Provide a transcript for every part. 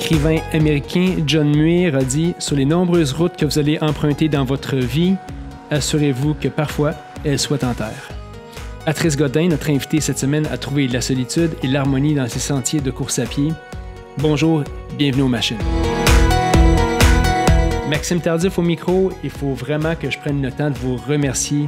L'écrivain américain John Muir a dit Sur les nombreuses routes que vous allez emprunter dans votre vie, assurez-vous que parfois elles soient en terre. Atrice Godin, notre invitée cette semaine, a trouvé la solitude et l'harmonie dans ses sentiers de course à pied. Bonjour, bienvenue aux machines. Maxime Tardif au micro, il faut vraiment que je prenne le temps de vous remercier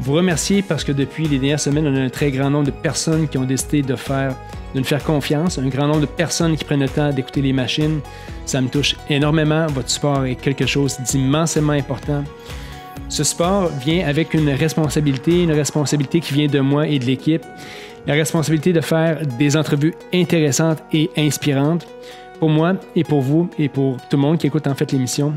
vous remercier parce que depuis les dernières semaines, on a un très grand nombre de personnes qui ont décidé de, faire, de nous faire confiance, un grand nombre de personnes qui prennent le temps d'écouter les machines. Ça me touche énormément. Votre support est quelque chose d'immensément important. Ce sport vient avec une responsabilité, une responsabilité qui vient de moi et de l'équipe. La responsabilité de faire des entrevues intéressantes et inspirantes pour moi et pour vous et pour tout le monde qui écoute en fait l'émission.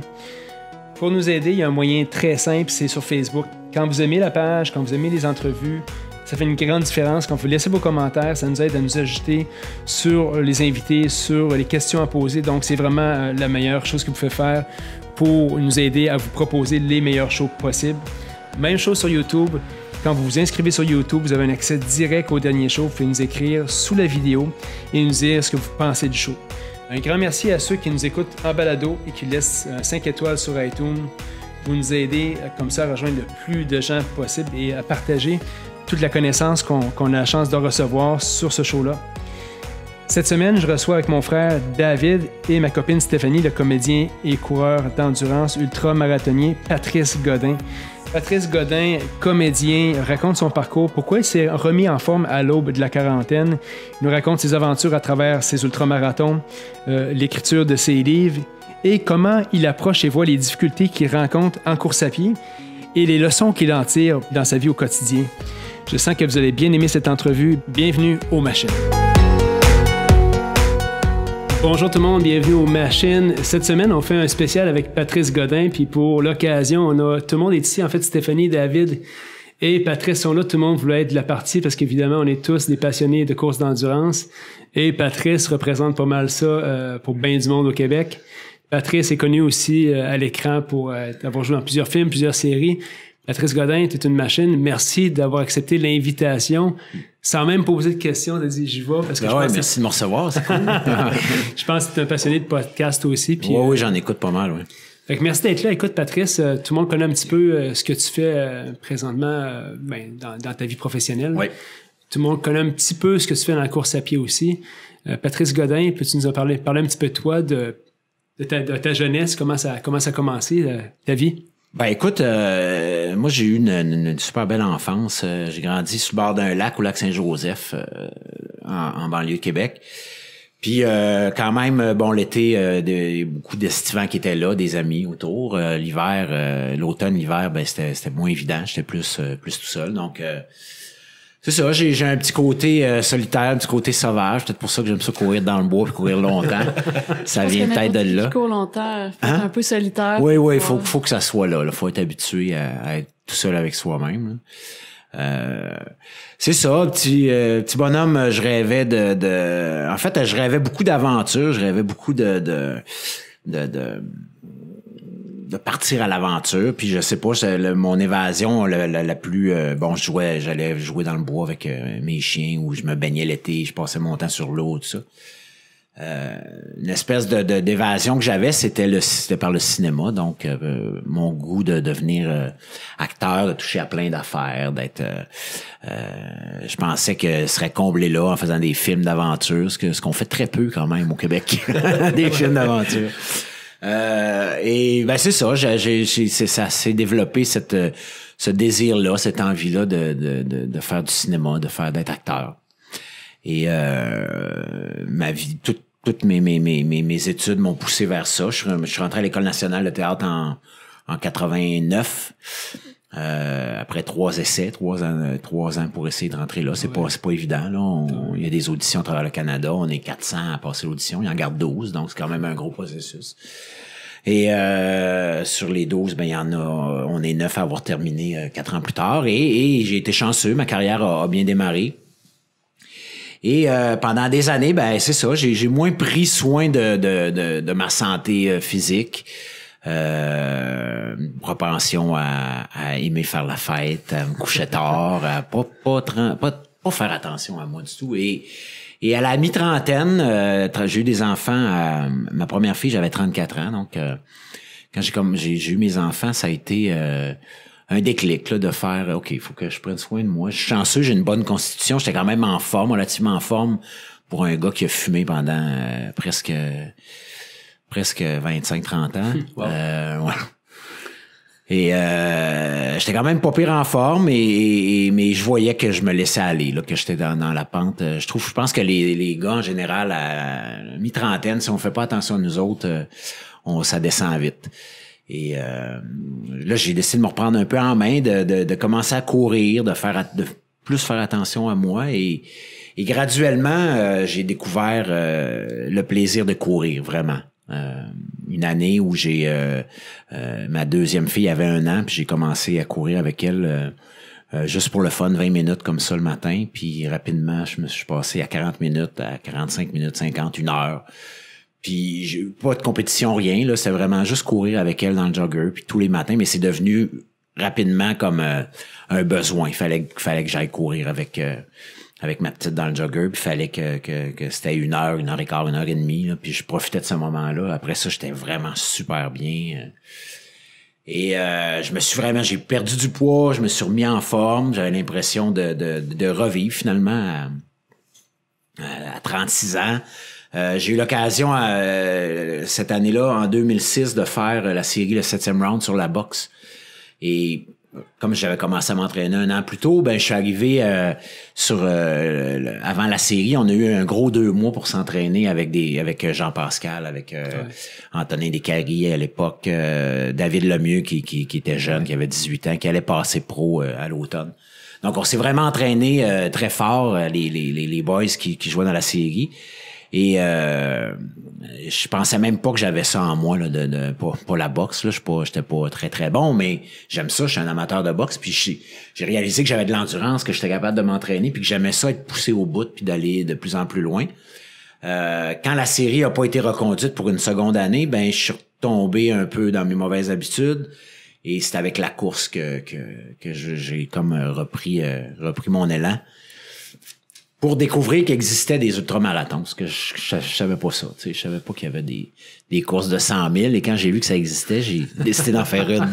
Pour nous aider, il y a un moyen très simple, c'est sur Facebook. Quand vous aimez la page, quand vous aimez les entrevues, ça fait une grande différence. Quand vous laissez vos commentaires, ça nous aide à nous ajouter sur les invités, sur les questions à poser. Donc, c'est vraiment euh, la meilleure chose que vous pouvez faire pour nous aider à vous proposer les meilleurs shows possibles. Même chose sur YouTube. Quand vous vous inscrivez sur YouTube, vous avez un accès direct au dernier show. Vous pouvez nous écrire sous la vidéo et nous dire ce que vous pensez du show. Un grand merci à ceux qui nous écoutent en balado et qui laissent 5 euh, étoiles sur iTunes. Vous nous aider euh, comme ça à rejoindre le plus de gens possible et à partager toute la connaissance qu'on a la chance de recevoir sur ce show-là. Cette semaine, je reçois avec mon frère David et ma copine Stéphanie, le comédien et coureur d'endurance ultra-marathonnier Patrice Godin. Patrice Godin, comédien, raconte son parcours, pourquoi il s'est remis en forme à l'aube de la quarantaine. Il nous raconte ses aventures à travers ses ultramarathons, euh, l'écriture de ses livres et comment il approche et voit les difficultés qu'il rencontre en course à pied et les leçons qu'il en tire dans sa vie au quotidien. Je sens que vous allez bien aimer cette entrevue. Bienvenue au Machin. Bonjour tout le monde, bienvenue aux Machines. Cette semaine, on fait un spécial avec Patrice Godin, puis pour l'occasion, on a tout le monde est ici. En fait, Stéphanie, David et Patrice sont là. Tout le monde voulait être de la partie parce qu'évidemment, on est tous des passionnés de courses d'endurance. Et Patrice représente pas mal ça euh, pour bien du monde au Québec. Patrice est connu aussi euh, à l'écran pour euh, avoir joué dans plusieurs films, plusieurs séries. Patrice Godin, tu es une machine. Merci d'avoir accepté l'invitation sans même poser de questions. de dit, j'y vais. Parce que ben je ouais, pense merci de me recevoir. C'est cool. je pense que tu es un passionné de podcast aussi. oui, oui, euh, j'en écoute pas mal. Oui. Fait que merci d'être là. Écoute, Patrice, euh, tout le monde connaît un petit peu euh, ce que tu fais présentement ben, dans, ta vie professionnelle. Oui. Tout le monde connaît un petit peu ce que tu fais dans la course à pied aussi. Patrice Godin, peux-tu nous en parler, parler un petit peu de toi, de, ta, jeunesse, comment ça, comment ça a commencé, ta vie? Ben écoute, euh, moi j'ai eu une, super belle enfance. Euh, j'ai grandi sous le bord d'un lac au lac Saint-Joseph, euh, en, banlieue de Québec. Puis quand même, bon, l'été, de, beaucoup d'estivants qui étaient là, des amis autour. l'hiver, l'automne, l'hiver, ben c'était, moins évident. J'étais plus, plus tout seul. Donc c'est ça, j'ai, un petit côté euh, solitaire, un petit côté sauvage. Peut-être pour ça que j'aime ça courir dans le bois et courir longtemps. ça vient peut-être de là. Cours longtemps, hein? un peu solitaire. Oui, oui, il faut, faut que ça soit là. Il faut être habitué à, être tout seul avec soi-même. Euh, c'est ça, petit, euh, petit bonhomme, je rêvais de, de... En fait, je rêvais beaucoup d'aventures, je rêvais beaucoup de, de de partir à l'aventure. Puis je sais pas, mon évasion la, plus euh, bon, je jouais, j'allais jouer dans le bois avec euh, mes chiens ou je me baignais l'été, je passais mon temps sur l'eau, tout ça. Euh, une espèce de d'évasion que j'avais, c'était le c'était par le cinéma, donc mon goût de devenir acteur, de toucher à plein d'affaires, d'être. je pensais que je serais comblé là en faisant des films d'aventure, ce que ce qu'on fait très peu quand même au Québec, des films d'aventure. Euh, et ben c'est ça, j'ai, ça s'est développé cette, euh, ce désir-là, cette envie-là de, de, de, faire du cinéma, de faire d'être acteur. Et euh, ma vie, toute toutes mes, mes, mes, mes, études m'ont poussé vers ça. Je, je suis rentré à l'École nationale de théâtre en, en 89. Euh, après trois essais, trois ans, euh, trois ans pour essayer de rentrer là. C'est pas pas, pas évident. il y a des auditions à travers le Canada. On est 400 à passer l'audition. Il en garde 12, donc c'est quand même un gros processus. Et euh, sur les 12, ben, il y en a, on est neuf à avoir terminé quatre ans plus tard. Et, j'ai été chanceux. Ma carrière a, bien démarré. Et pendant des années, ben c'est ça, j'ai moins pris soin de, de, de ma santé physique euh, propension à, aimer faire la fête, à me coucher tard, à pas pas, pas, faire attention à moi du tout. Et, et à la mi-trentaine, euh, j'ai eu des enfants. À, euh, ma première fille, j'avais 34 ans, donc euh, quand j'ai comme j'ai eu mes enfants, ça a été un déclic là, de faire OK, il faut que je prenne soin de moi. Je suis chanceux, j'ai une bonne constitution, j'étais quand même en forme, relativement en forme pour un gars qui a fumé pendant presque presque 25-30 ans. Euh, et euh, j'étais quand même pas pire en forme, et, mais je voyais que je me laissais aller, là, que j'étais dans, la pente. Euh, je trouve, je pense que les, les gars en général, à mi-trentaine, si on fait pas attention à nous autres, euh, on ça descend vite. Et euh, là, j'ai décidé de me reprendre un peu en main, de, de, commencer à courir, de faire de plus faire attention à moi. Et, graduellement, j'ai découvert le plaisir de courir, vraiment. Euh, une année où j'ai euh, euh, ma deuxième fille avait un an, puis j'ai commencé à courir avec elle juste pour le fun, 20 minutes comme ça le matin, puis rapidement je me suis passé à 40 minutes, à 45 minutes, 50, une heure. Puis j'ai pas de compétition, rien là, c'est vraiment juste courir avec elle dans le jogger, puis tous les matins, mais c'est devenu rapidement comme un besoin. Il fallait, fallait que j'aille courir avec avec ma petite dans le jogger, puis fallait que, que, c'était une heure, une heure et quart, une heure et demie, puis je profitais de ce moment-là. Après ça, j'étais vraiment super bien. Euh. Et euh, je me suis vraiment, j'ai perdu du poids, je me suis remis en forme, j'avais l'impression de, de, de, revivre finalement à, 36 ans. Euh, j'ai eu l'occasion cette année-là, en 2006, de faire la série Le septième round sur la boxe. Et comme j'avais commencé à m'entraîner un an plus tôt, ben, je suis arrivé euh, sur euh, avant la série. On a eu un gros deux mois pour s'entraîner avec des avec euh, Jean Pascal, avec euh, Antonin à l'époque, David Lemieux qui, qui, était jeune, qui avait 18 ans, qui allait passer pro à l'automne. Donc on s'est vraiment entraîné très fort les, les, les boys qui, qui jouaient dans la série. Et euh, je pensais même pas que j'avais ça en moi là, de, de pour, la boxe. Là. Je pas pas, pas très, très bon, mais j'aime ça. Je suis un amateur de boxe. Puis j'ai réalisé que j'avais de l'endurance, que j'étais capable de m'entraîner, puis que j'aimais ça être poussé au bout puis d'aller de plus en plus loin. Euh, quand la série a pas été reconduite pour une seconde année, ben je suis tombé un peu dans mes mauvaises habitudes. Et c'est avec la course que, que, que j'ai comme repris, euh, repris mon élan pour découvrir qu'il existait des ultramarathons, parce que je, ne savais pas ça. Tu sais, savais pas qu'il y avait des, courses de 100 000, et quand j'ai vu que ça existait, j'ai décidé d'en faire une.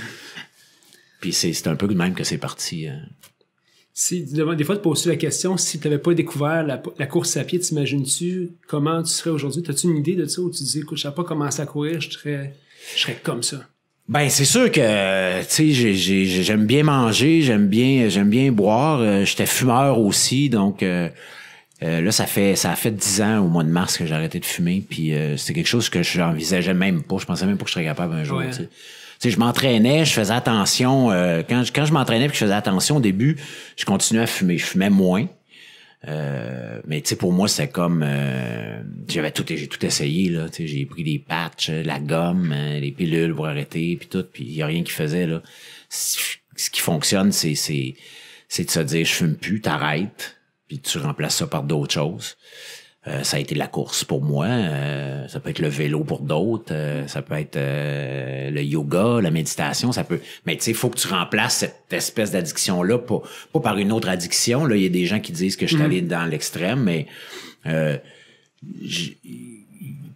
Puis c'est un peu de même que c'est parti. Hein. Si, des fois, tu poses la question, si tu n'avais pas découvert la, course à pied, t'imagines-tu comment tu serais aujourd'hui? As-tu une idée de ça où tu dis, écoute, je sais pas comment ça courir, je serais, je serais comme ça? Ben c'est sûr que tu sais j'aime bien manger, j'aime bien j'aime bien boire, euh, j'étais fumeur aussi donc euh, euh, là ça fait ça a fait dix ans au mois de mars que j'ai arrêté de fumer puis c'était quelque chose que j'envisageais même pas, je pensais même pas que je serais capable un jour, tu sais je m'entraînais, je faisais attention quand je, quand je m'entraînais puis je faisais attention au début, je continuais à fumer, je fumais moins euh, mais tu sais, pour moi, c'est comme euh, j'avais tout, j'ai tout essayé là. j'ai pris des patchs, euh, la gomme, hein, les pilules pour arrêter, puis tout, puis il y a rien qui faisait là. Ce qui fonctionne, c'est c'est c'est de se dire je fume plus, t'arrêtes, puis tu remplaces ça par d'autres choses. Euh, ça a été la course pour moi. Euh, ça peut être le vélo pour d'autres. Euh, ça peut être le yoga, la méditation. Ça peut. Mais tu sais, faut que tu remplaces cette espèce d'addiction là, pas, par une autre addiction. Là, il y a des gens qui disent que je suis mm. allé dans l'extrême, mais tu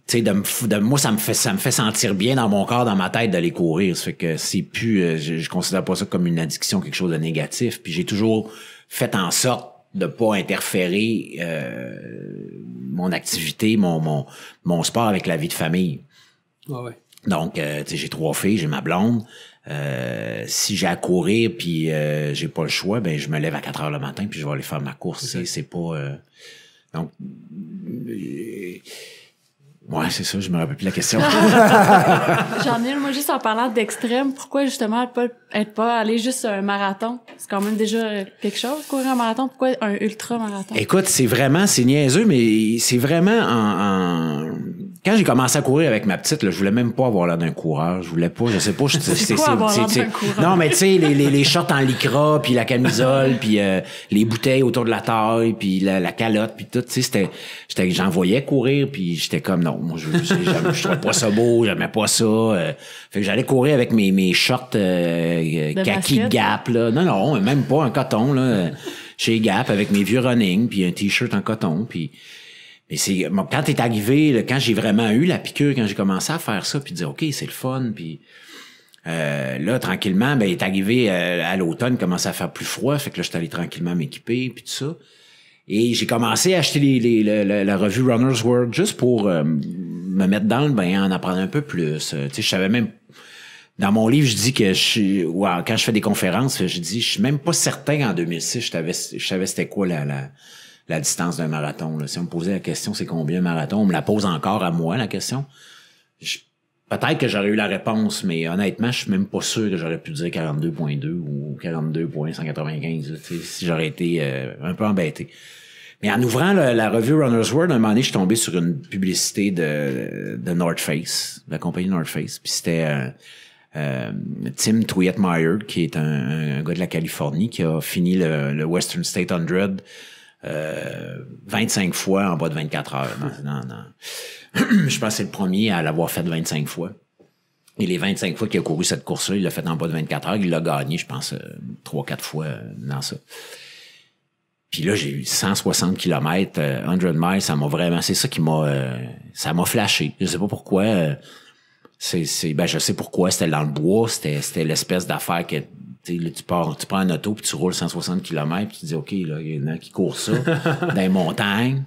sais, de, de moi, ça me fait ça me fait sentir bien dans mon corps, dans ma tête d'aller courir. Ça fait que c'est plus, je, je considère pas ça comme une addiction, quelque chose de négatif. Puis j'ai toujours fait en sorte ne pas interférer euh, mon activité, mon, mon, mon sport avec la vie de famille. Donc, euh, j'ai trois filles, j'ai ma blonde. Euh, si j'ai à courir puis j'ai pas le choix, ben je me lève à 4 heures le matin puis je vais aller faire ma course. C'est pas donc Ouais, c'est ça, je me rappelle plus la question. J'en ai, moi, juste en parlant d'extrême, pourquoi justement pas, être pas aller juste un marathon? C'est quand même déjà quelque chose, courir un marathon. Pourquoi un ultra-marathon? Écoute, c'est vraiment, c'est niaiseux, mais c'est vraiment en, en quand j'ai commencé à courir avec ma petite, je voulais même pas avoir l'air d'un coureur. Je voulais pas, je sais pas. C'est Non, mais tu sais, les, les, les shorts en lycra, puis la camisole, puis euh, les bouteilles autour de la taille, puis la, calotte, puis tout. Tu sais, c'était, j'en voyais courir, puis j'étais comme non, moi je, je, pas ça beau, j'aimais pas ça. Euh. fait que j'allais courir avec mes, mes shorts euh, kaki De Gap là. Non, non, même pas un coton là, chez Gap avec mes vieux running, puis un t-shirt en coton, puis mais c'est quand est arrivé, quand j'ai vraiment eu la piqûre, quand j'ai commencé à faire ça, puis dire ok c'est le fun, puis euh, là tranquillement, ben est arrivé euh, à l'automne, commençait à faire plus froid, fait que là j'étais allé tranquillement m'équiper, puis tout ça. Et j'ai commencé à acheter les, les, la, revue Runner's World juste pour euh, me mettre dans le bain, en apprendre un peu plus. tu sais, je savais même dans mon livre, je dis que je suis, quand je fais des conférences, je dis, je suis même pas certain qu'en 2006, je savais, c'était quoi la, la la distance d'un marathon. Là. Si on me posait la question, c'est combien un marathon, on me la pose encore à moi, la question. Peut-être que j'aurais eu la réponse, mais honnêtement, je suis même pas sûr que j'aurais pu dire 42.2 ou 42.195 si j'aurais été euh, un peu embêté. Mais en ouvrant la revue Runner's World, un moment donné, je suis tombé sur une publicité de, North Face, de la compagnie North Face. Puis c'était euh, euh Tim qui est un, gars de la Californie, qui a fini le, le Western State 100 25 euh, fois en bas de 24 heures. Je pense que c'est le premier à l'avoir fait 25 fois. Et les 25 fois qu'il a couru cette course-là, il l'a fait en bas de 24 heures. Il l'a gagné, je pense, euh, trois, 3-4 fois euh, dans ça. Puis là, j'ai eu 160 km, 100 miles, ça m'a vraiment, c'est ça qui m'a, ça m'a flashé. Je sais pas pourquoi. c'est, ben, je sais pourquoi. C'était dans le bois, c'était, c'était l'espèce d'affaire que tu, prends un auto, puis tu roules 160 km, puis tu dis, OK, là, il y en a qui court ça dans les montagnes.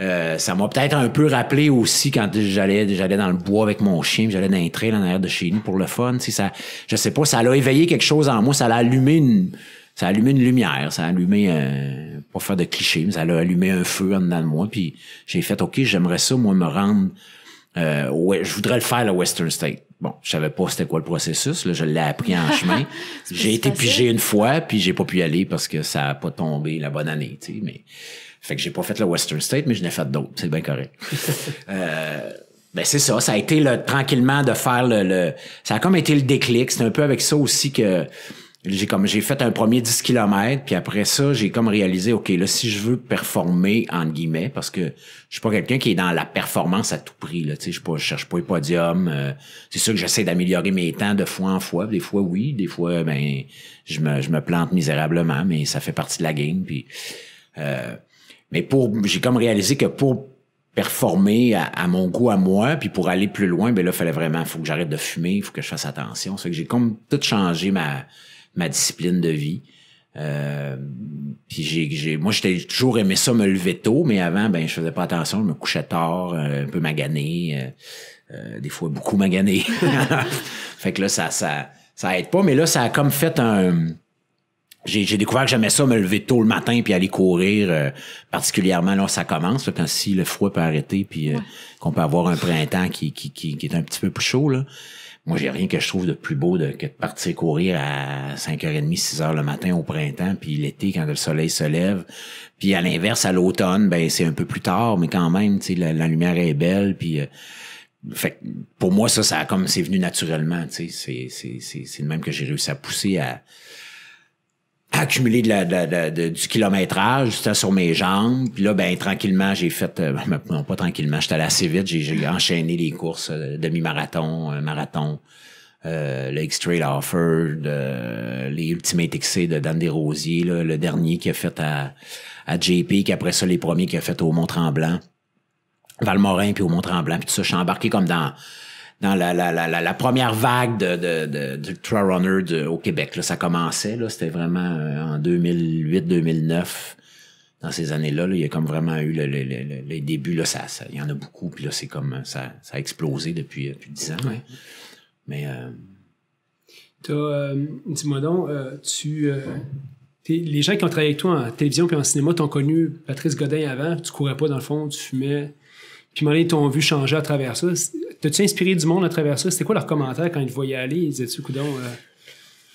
Euh, ça m'a peut-être un peu rappelé aussi quand j'allais j'allais dans le bois avec mon chien, j'allais dans un trail en arrière de chez nous pour le fun. Je ne ça, je sais pas, ça l'a éveillé quelque chose en moi, ça l'a allumé une, ça a allumé une lumière, ça a allumé, pas faire de clichés, mais ça a allumé un feu en dedans de moi. Puis j'ai fait, ok, j'aimerais ça, moi, me rendre, ouais, euh, je voudrais le faire le Western State. Je savais pas c'était quoi le processus. Là, je l'ai appris en chemin. j'ai été pigé une fois, puis j'ai pas pu y aller parce que ça a pas tombé la bonne année. Tu sais, mais fait que j'ai pas fait le Western State, mais je n'ai fait d'autres. C'est bien correct. Euh, ben c'est ça. Ça a été le, tranquillement de faire le, le, Ça a comme été le déclic. C'est un peu avec ça aussi que j'ai comme j'ai fait un premier 10 km puis après ça j'ai comme réalisé ok là si je veux performer entre guillemets parce que je suis pas quelqu'un qui est dans la performance à tout prix là tu sais je pas cherche pas les podiums euh, c'est sûr que j'essaie d'améliorer mes temps de fois en fois des fois oui des fois ben je me, je me plante misérablement mais ça fait partie de la game puis euh, mais pour j'ai comme réalisé que pour performer à, mon goût à moi, puis pour aller plus loin, ben là, fallait vraiment, faut que j'arrête de fumer, faut que je fasse attention. C'est que j'ai comme tout changé ma, ma discipline de vie. Euh, puis j'ai, j'ai, moi, j'étais toujours aimé ça, me lever tôt, mais avant, ben, je faisais pas attention, je me couchais tard, euh, un peu magané, euh, euh, des fois beaucoup magané. fait que là, ça, ça, ça aide pas, mais là, ça a comme fait un. J'ai, découvert que j'aimais ça, me lever tôt le matin puis aller courir, particulièrement là, ça commence, là, quand si le froid peut arrêter puis qu'on peut avoir un printemps qui, qui, qui est un petit peu plus chaud là. Moi, j'ai rien que je trouve de plus beau de, que de partir courir à 5h30, 6h le matin au printemps, puis l'été quand le soleil se lève. Puis à l'inverse, à l'automne, ben c'est un peu plus tard, mais quand même, tu la, lumière est belle, puis... Euh, fait pour moi, ça, ça comme c'est venu naturellement, tu sais. C'est, c'est, c'est le même que j'ai réussi à pousser à, accumulé de du kilométrage, sur mes jambes. Puis là, ben tranquillement, j'ai fait, euh, non pas tranquillement, j'étais allé assez vite, j'ai enchaîné les courses euh, demi-marathon, marathon, euh, le X-Trail Offer, les Ultimate XC de Dan Desrosiers, là, le dernier qui a fait à, à JP, qui après ça, les premiers qu'il a fait au Mont-Tremblant, Valmorin, puis au Mont-Tremblant, puis tout ça. Je suis embarqué comme dans dans la, la, la, la, première vague de, de, de, trail runner au Québec. Là, ça commençait, là, c'était vraiment euh, en 2008-2009. Dans ces années-là, il y a comme vraiment eu les débuts. Là, ça, il y en a beaucoup, puis là, c'est comme euh, ça, ça a explosé depuis, euh, depuis 10 ans. Hein. Mais. Euh... dis-moi donc, tu. les gens qui ont travaillé avec toi en télévision puis en cinéma t'ont connu Patrice Godin avant, tu courais pas dans le fond, tu fumais. Puis, maintenant, vu changer à travers ça. T'as-tu inspiré du monde à travers ça? C'était quoi leur commentaires quand ils te voyaient aller? Ils disaient-tu, coudon? Euh,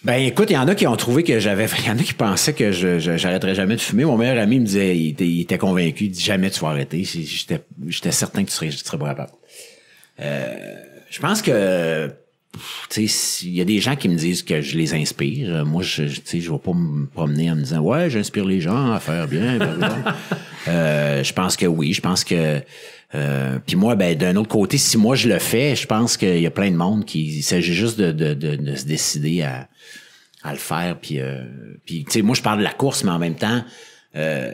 ben écoute, il y en a qui ont trouvé que j'avais, il y en a qui pensaient que je, j'arrêterais jamais de fumer. Mon meilleur ami me disait, il était, convaincu, il dit jamais tu vas arrêter. J'étais, certain que tu serais, tu pas euh, je pense que, tu sais, il y a des gens qui me disent que je les inspire. Euh, moi, je, tu sais, je vais pas me promener en me disant, ouais, j'inspire les gens à faire bien. Euh, je pense que oui, je pense que euh, puis moi, ben, d'un autre côté, si moi je le fais, je pense qu'il y a plein de monde qui. Il s'agit juste de, de, se décider à, à le faire. Puis, euh, puis tu sais, moi, je parle de la course, mais en même temps, euh,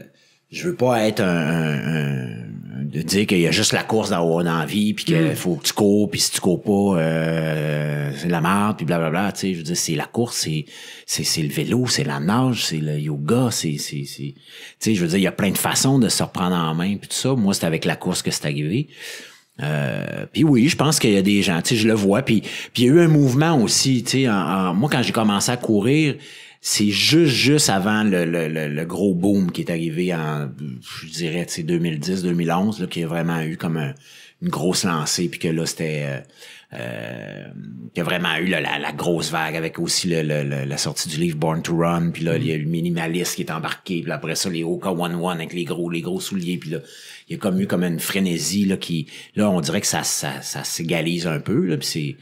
je veux pas être un de dire qu'il y a juste la course d'avoir la envie, puis qu'il mm. faut que tu cours, puis si tu cours pas, euh, c'est la merde, puis blablabla. Tu sais, je veux dire, c'est la course, c'est c'est le vélo, c'est la nage, c'est le yoga, c'est c'est tu sais, je veux dire, il y a plein de façons de se reprendre en main, puis tout ça. Moi, c'est avec la course que c'est arrivé. Euh, puis oui, je pense qu'il y a des gens, tu sais, je le vois. Puis, puis il y a eu un mouvement aussi, tu sais, moi quand j'ai commencé à courir, c'est juste juste avant le, le, le, gros boom qui est arrivé en je dirais c'est 2010 2011 là qui a vraiment eu comme une grosse lancée puis que là c'était euh, euh, qui a vraiment eu la, grosse vague avec aussi le, la sortie du livre Born to Run puis là il y a le minimaliste qui est embarqué puis après ça les Oka One One avec les gros les gros souliers puis là il y a comme eu comme une frénésie là qui là on dirait que ça ça, ça s'égalise un peu là puis c'est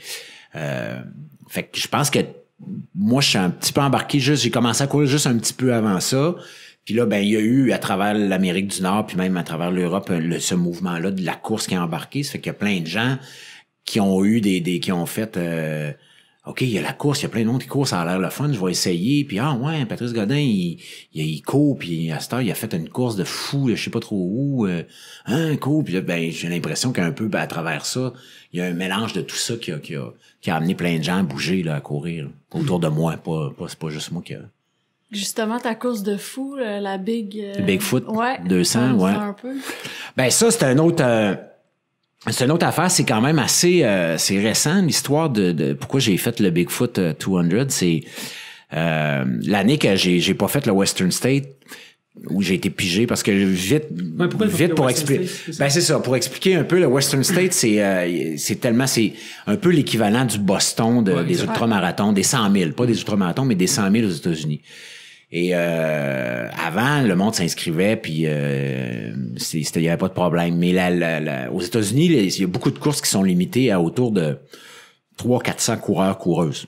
euh, fait que je pense que moi, je suis un petit peu embarqué juste, j'ai commencé à courir juste un petit peu avant ça. Puis là, ben, il y a eu à travers l'Amérique du Nord, puis même à travers l'Europe, ce mouvement-là de la course qui est embarqué. Ça fait qu'il y a plein de gens qui ont eu des, qui ont fait euh, OK, il y a la course, il y a plein de monde qui course, ça a l'air le fun, je vais essayer. Puis, ah ouais, Patrice Godin, il, il, court, puis à cette heure, il a fait une course de fou, je sais pas trop où. un euh, hein, Puis ben, j'ai l'impression qu'un peu, ben, à travers ça, il y a un mélange de tout ça qui a, qui a, amené plein de gens à bouger, là, à courir, autour de moi. Pas, pas, c'est pas juste moi qui a... Justement, ta course de fou, euh, la Big... Euh... Bigfoot, ouais, 200, ouais. Ben ça, c'est un autre... Euh, c'est une autre affaire, c'est quand même assez euh, c'est récent l'histoire de, de, pourquoi j'ai fait le Bigfoot 200. Euh, c'est euh, l'année que j'ai j'ai pas fait le Western State où j'ai été pigé parce que vite vite pour expliquer ben c'est ça pour expliquer un peu le Western State c'est c'est tellement c'est un peu l'équivalent du Boston des ultramarathons des 100 000 pas des ultramarathons mais des 100 000 aux États-Unis et euh, avant, le monde s'inscrivait, puis euh, il n'y avait pas de problème. Mais là, aux États-Unis, il y a beaucoup de courses qui sont limitées à autour de 300-400 coureurs, coureuses.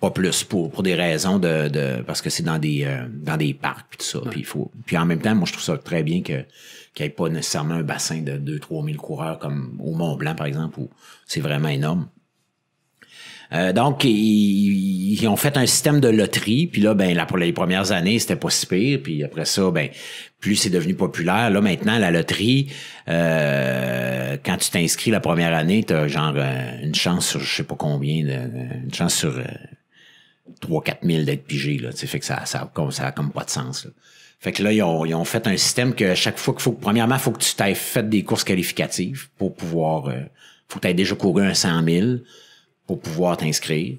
Pas plus, pour, des raisons de... parce que c'est dans des euh, dans des parcs, puis tout ça. Puis, il faut, puis en même temps, moi, je trouve ça très bien que qu'il n'y ait pas nécessairement un bassin de 2-3 000 coureurs comme au Mont-Blanc, par exemple, où c'est vraiment énorme. Euh, donc, ils, ont fait un système de loterie. Puis là, ben, là, pour les premières années, c'était pas si pire. Puis après ça, ben, plus c'est devenu populaire. Là, maintenant, la loterie, euh, quand tu t'inscris la première année, tu as genre euh, une chance sur je sais pas combien, une chance sur trois 3-4 d'être pigé. Là, fait que ça, ça, comme, ça comme pas de sens. Fait que là, ils ont, ils ont fait un système que chaque fois qu'il faut que, premièrement, faut que tu t'aies fait des courses qualificatives pour pouvoir, euh, faut que tu aies déjà couru un 100 000 pour pouvoir t'inscrire.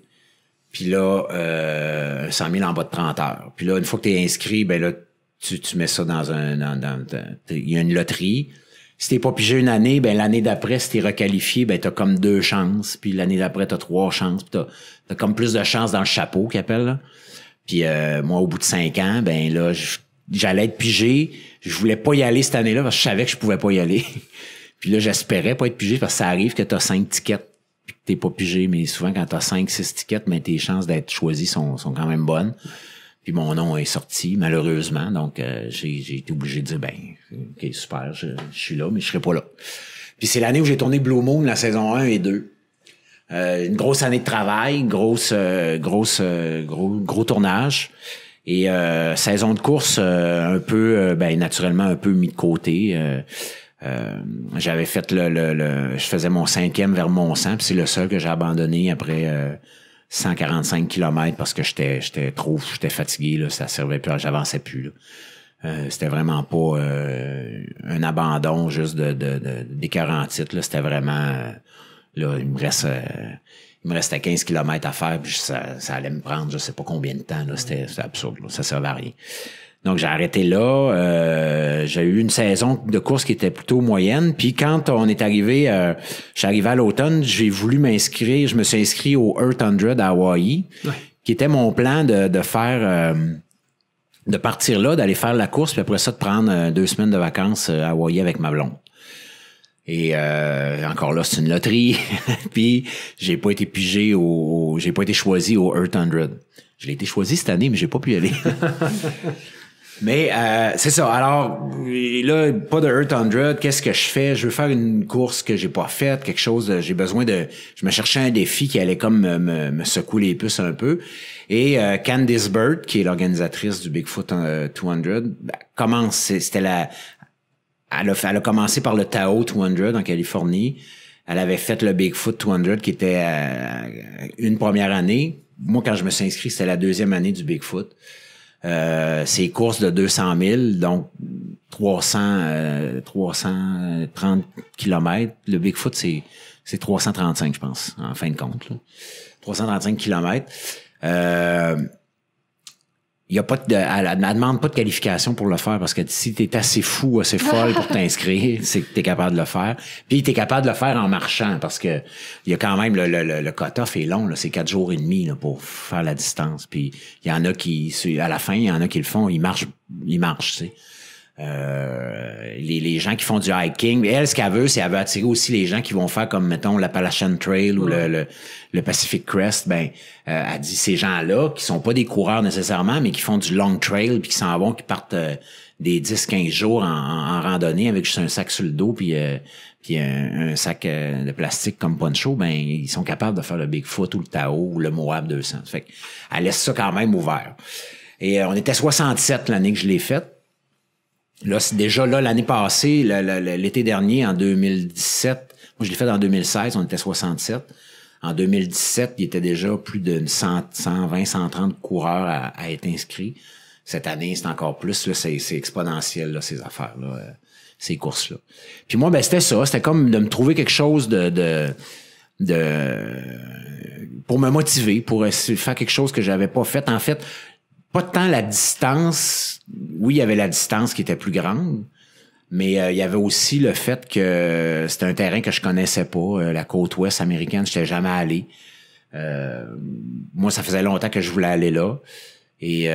Puis là, euh, 100 000 en bas de 30 heures. Puis là, une fois que tu es inscrit, ben là, tu, tu mets ça dans un... Il y a une loterie. Si t'es pas pigé une année, ben l'année d'après, si t'es requalifié, ben t'as comme deux chances. Puis l'année d'après, t'as trois chances. Puis t'as as comme plus de chances dans le chapeau qu'ils appellent. Puis euh, moi, au bout de cinq ans, ben là, j'allais être pigé. Je voulais pas y aller cette année-là parce que je savais que je pouvais pas y aller. puis là, j'espérais pas être pigé parce que ça arrive que t'as cinq tickets puis t'es pas pigé, mais souvent quand t'as 5-6 tickets, mais tes chances d'être choisi sont, sont quand même bonnes. Puis mon nom est sorti, malheureusement. Donc, euh, j'ai été obligé de dire, ben, OK, super, je, suis là, mais je serai pas là. Puis c'est l'année où j'ai tourné Blue Moon, la saison 1 et 2. Euh, une grosse année de travail, grosse, euh, grosse, gros, gros tournage. Et saison de course, un peu, ben, naturellement, un peu mis de côté. Euh, j'avais fait le, Je faisais mon cinquième vers mont puis c'est le seul que j'ai abandonné après 145 euh, km parce que j'étais j'étais trop, j'étais fatigué, là, ça servait plus, j'avançais plus. Euh, c'était vraiment pas un abandon juste de, des 40 titres. C'était vraiment là, il me reste il me restait 15 km à faire, puis ça, allait me prendre je sais pas combien de temps. C'était absurde, là, ça servait à rien. Donc j'ai arrêté là. Euh, j'ai eu une saison de course qui était plutôt moyenne. Puis quand on est arrivé, euh, je suis arrivé à l'automne, j'ai voulu m'inscrire. Je me suis inscrit au Earth 100 à Hawaii, qui était mon plan de, de faire, euh, de partir là, d'aller faire la course, puis après ça de prendre euh, deux semaines de vacances à Hawaii avec ma blonde. Et encore là, c'est une loterie. puis j'ai pas été pigé au, j'ai pas été choisi au Earth 100. Je l'ai été choisi cette année, mais j'ai pas pu y aller. Mais euh, c'est ça. Alors là, pas de Earth 100. Qu'est-ce que je fais Je veux faire une course que j'ai pas faite, quelque chose. J'ai besoin de. Je me cherchais un défi qui allait comme me, me, secouer les puces un peu. Et euh, Candice Bird, qui est l'organisatrice du Bigfoot 200, euh, ben, commence. C'était la. Elle a, commencé par le Tao 200 en Californie. Elle avait fait le Bigfoot 200 qui était euh, une première année. Moi, quand je me suis inscrit, c'était la deuxième année du Bigfoot. Euh, ces courses de 200 000, donc 300, 330 km. Le Bigfoot, c'est, c'est 335, je pense, en fin de compte. 335 km il y a pas de, elle, demande pas de qualification pour le faire parce que si t'es assez fou, assez folle pour t'inscrire, c'est que t'es capable de le faire. Puis t'es capable de le faire en marchant parce que il y a quand même le, le, le, est long, c'est quatre jours et demi là, pour faire la distance. Puis il y en a qui, à la fin, il y en a qui le font, ils marchent, ils marchent, tu sais. Euh, les, gens qui font du hiking. Elle, ce qu'elle veut, c'est qu'elle veut attirer aussi les gens qui vont faire comme, mettons, l'Appalachian Trail ou le, le, Pacific Crest. Ben, euh, elle dit ces gens-là, qui sont pas des coureurs nécessairement, mais qui font du long trail, puis qui s'en vont, qui partent euh, des 10-15 jours en, randonnée avec juste un sac sur le dos, puis, euh, puis un, sac de plastique comme poncho, ben, ils sont capables de faire le Bigfoot ou le Tao ou le Moab 200. Fait elle laisse ça quand même ouvert. Et on était 67 l'année que je l'ai faite. Là, c'est déjà là, l'année passée, l'été dernier, en 2017, moi je l'ai fait en 2016, on était 67. En 2017, il était déjà plus de 100, 120, 130 coureurs à, être inscrits. Cette année, c'est encore plus, c'est exponentiel, là, ces affaires-là, euh, ces courses-là. Puis moi, ben, c'était ça, c'était comme de me trouver quelque chose de, de, de pour me motiver, pour essayer, faire quelque chose que j'avais pas fait. En fait, pas tant la distance. Oui, il y avait la distance qui était plus grande, mais euh, il y avait aussi le fait que c'était un terrain que je connaissais pas, euh, la côte ouest américaine, je n'étais jamais allé. Euh, moi, ça faisait longtemps que je voulais aller là. Et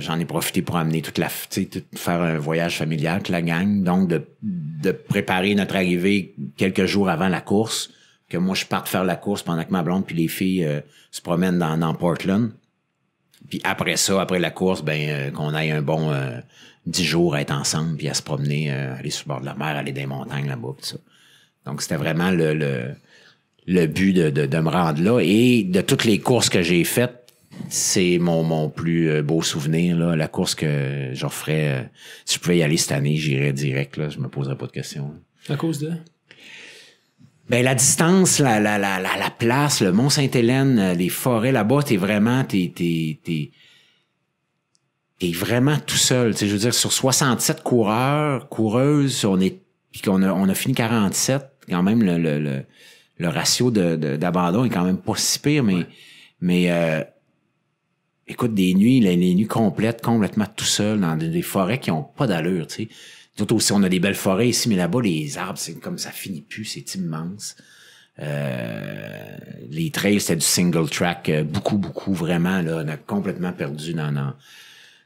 j'en ai profité pour amener toute la, faire un voyage familial, avec la gang. Donc, de, préparer notre arrivée quelques jours avant la course, que moi je parte faire la course pendant que ma blonde puis les filles se promènent dans, dans Portland. Puis après ça, après la course, ben euh, qu'on aille un bon euh, dix jours à être ensemble, puis à se promener, euh, aller sur le bord de la mer, aller dans les montagnes là-bas, tout ça. Donc c'était vraiment le, le, le but de, de, me rendre là. Et de toutes les courses que j'ai faites, c'est mon, mon plus beau souvenir, là, la course que je referais. si je pouvais y aller cette année, j'irais direct, là, je me poserais pas de questions. À cause de? Ben, la distance, la, la, la, la, place, le mont saint hélène euh, les forêts là-bas, t'es vraiment, t'es, t'es, t'es, vraiment tout seul. sais, je veux dire, sur 67 coureurs, coureuses, on est, qu'on a, on a fini 47, quand même, le, le, le, ratio de, d'abandon est quand même pas si pire, mais, mais, euh, écoute, des nuits, les, nuits complètes, complètement tout seul, dans des, des forêts qui ont pas d'allure, tu sais. Tout aussi, on a des belles forêts ici, mais là-bas, les arbres, c'est comme ça finit plus, c'est immense. Euh, les trails, c'était du single track, euh, beaucoup, beaucoup, vraiment, là, on a complètement perdu dans, non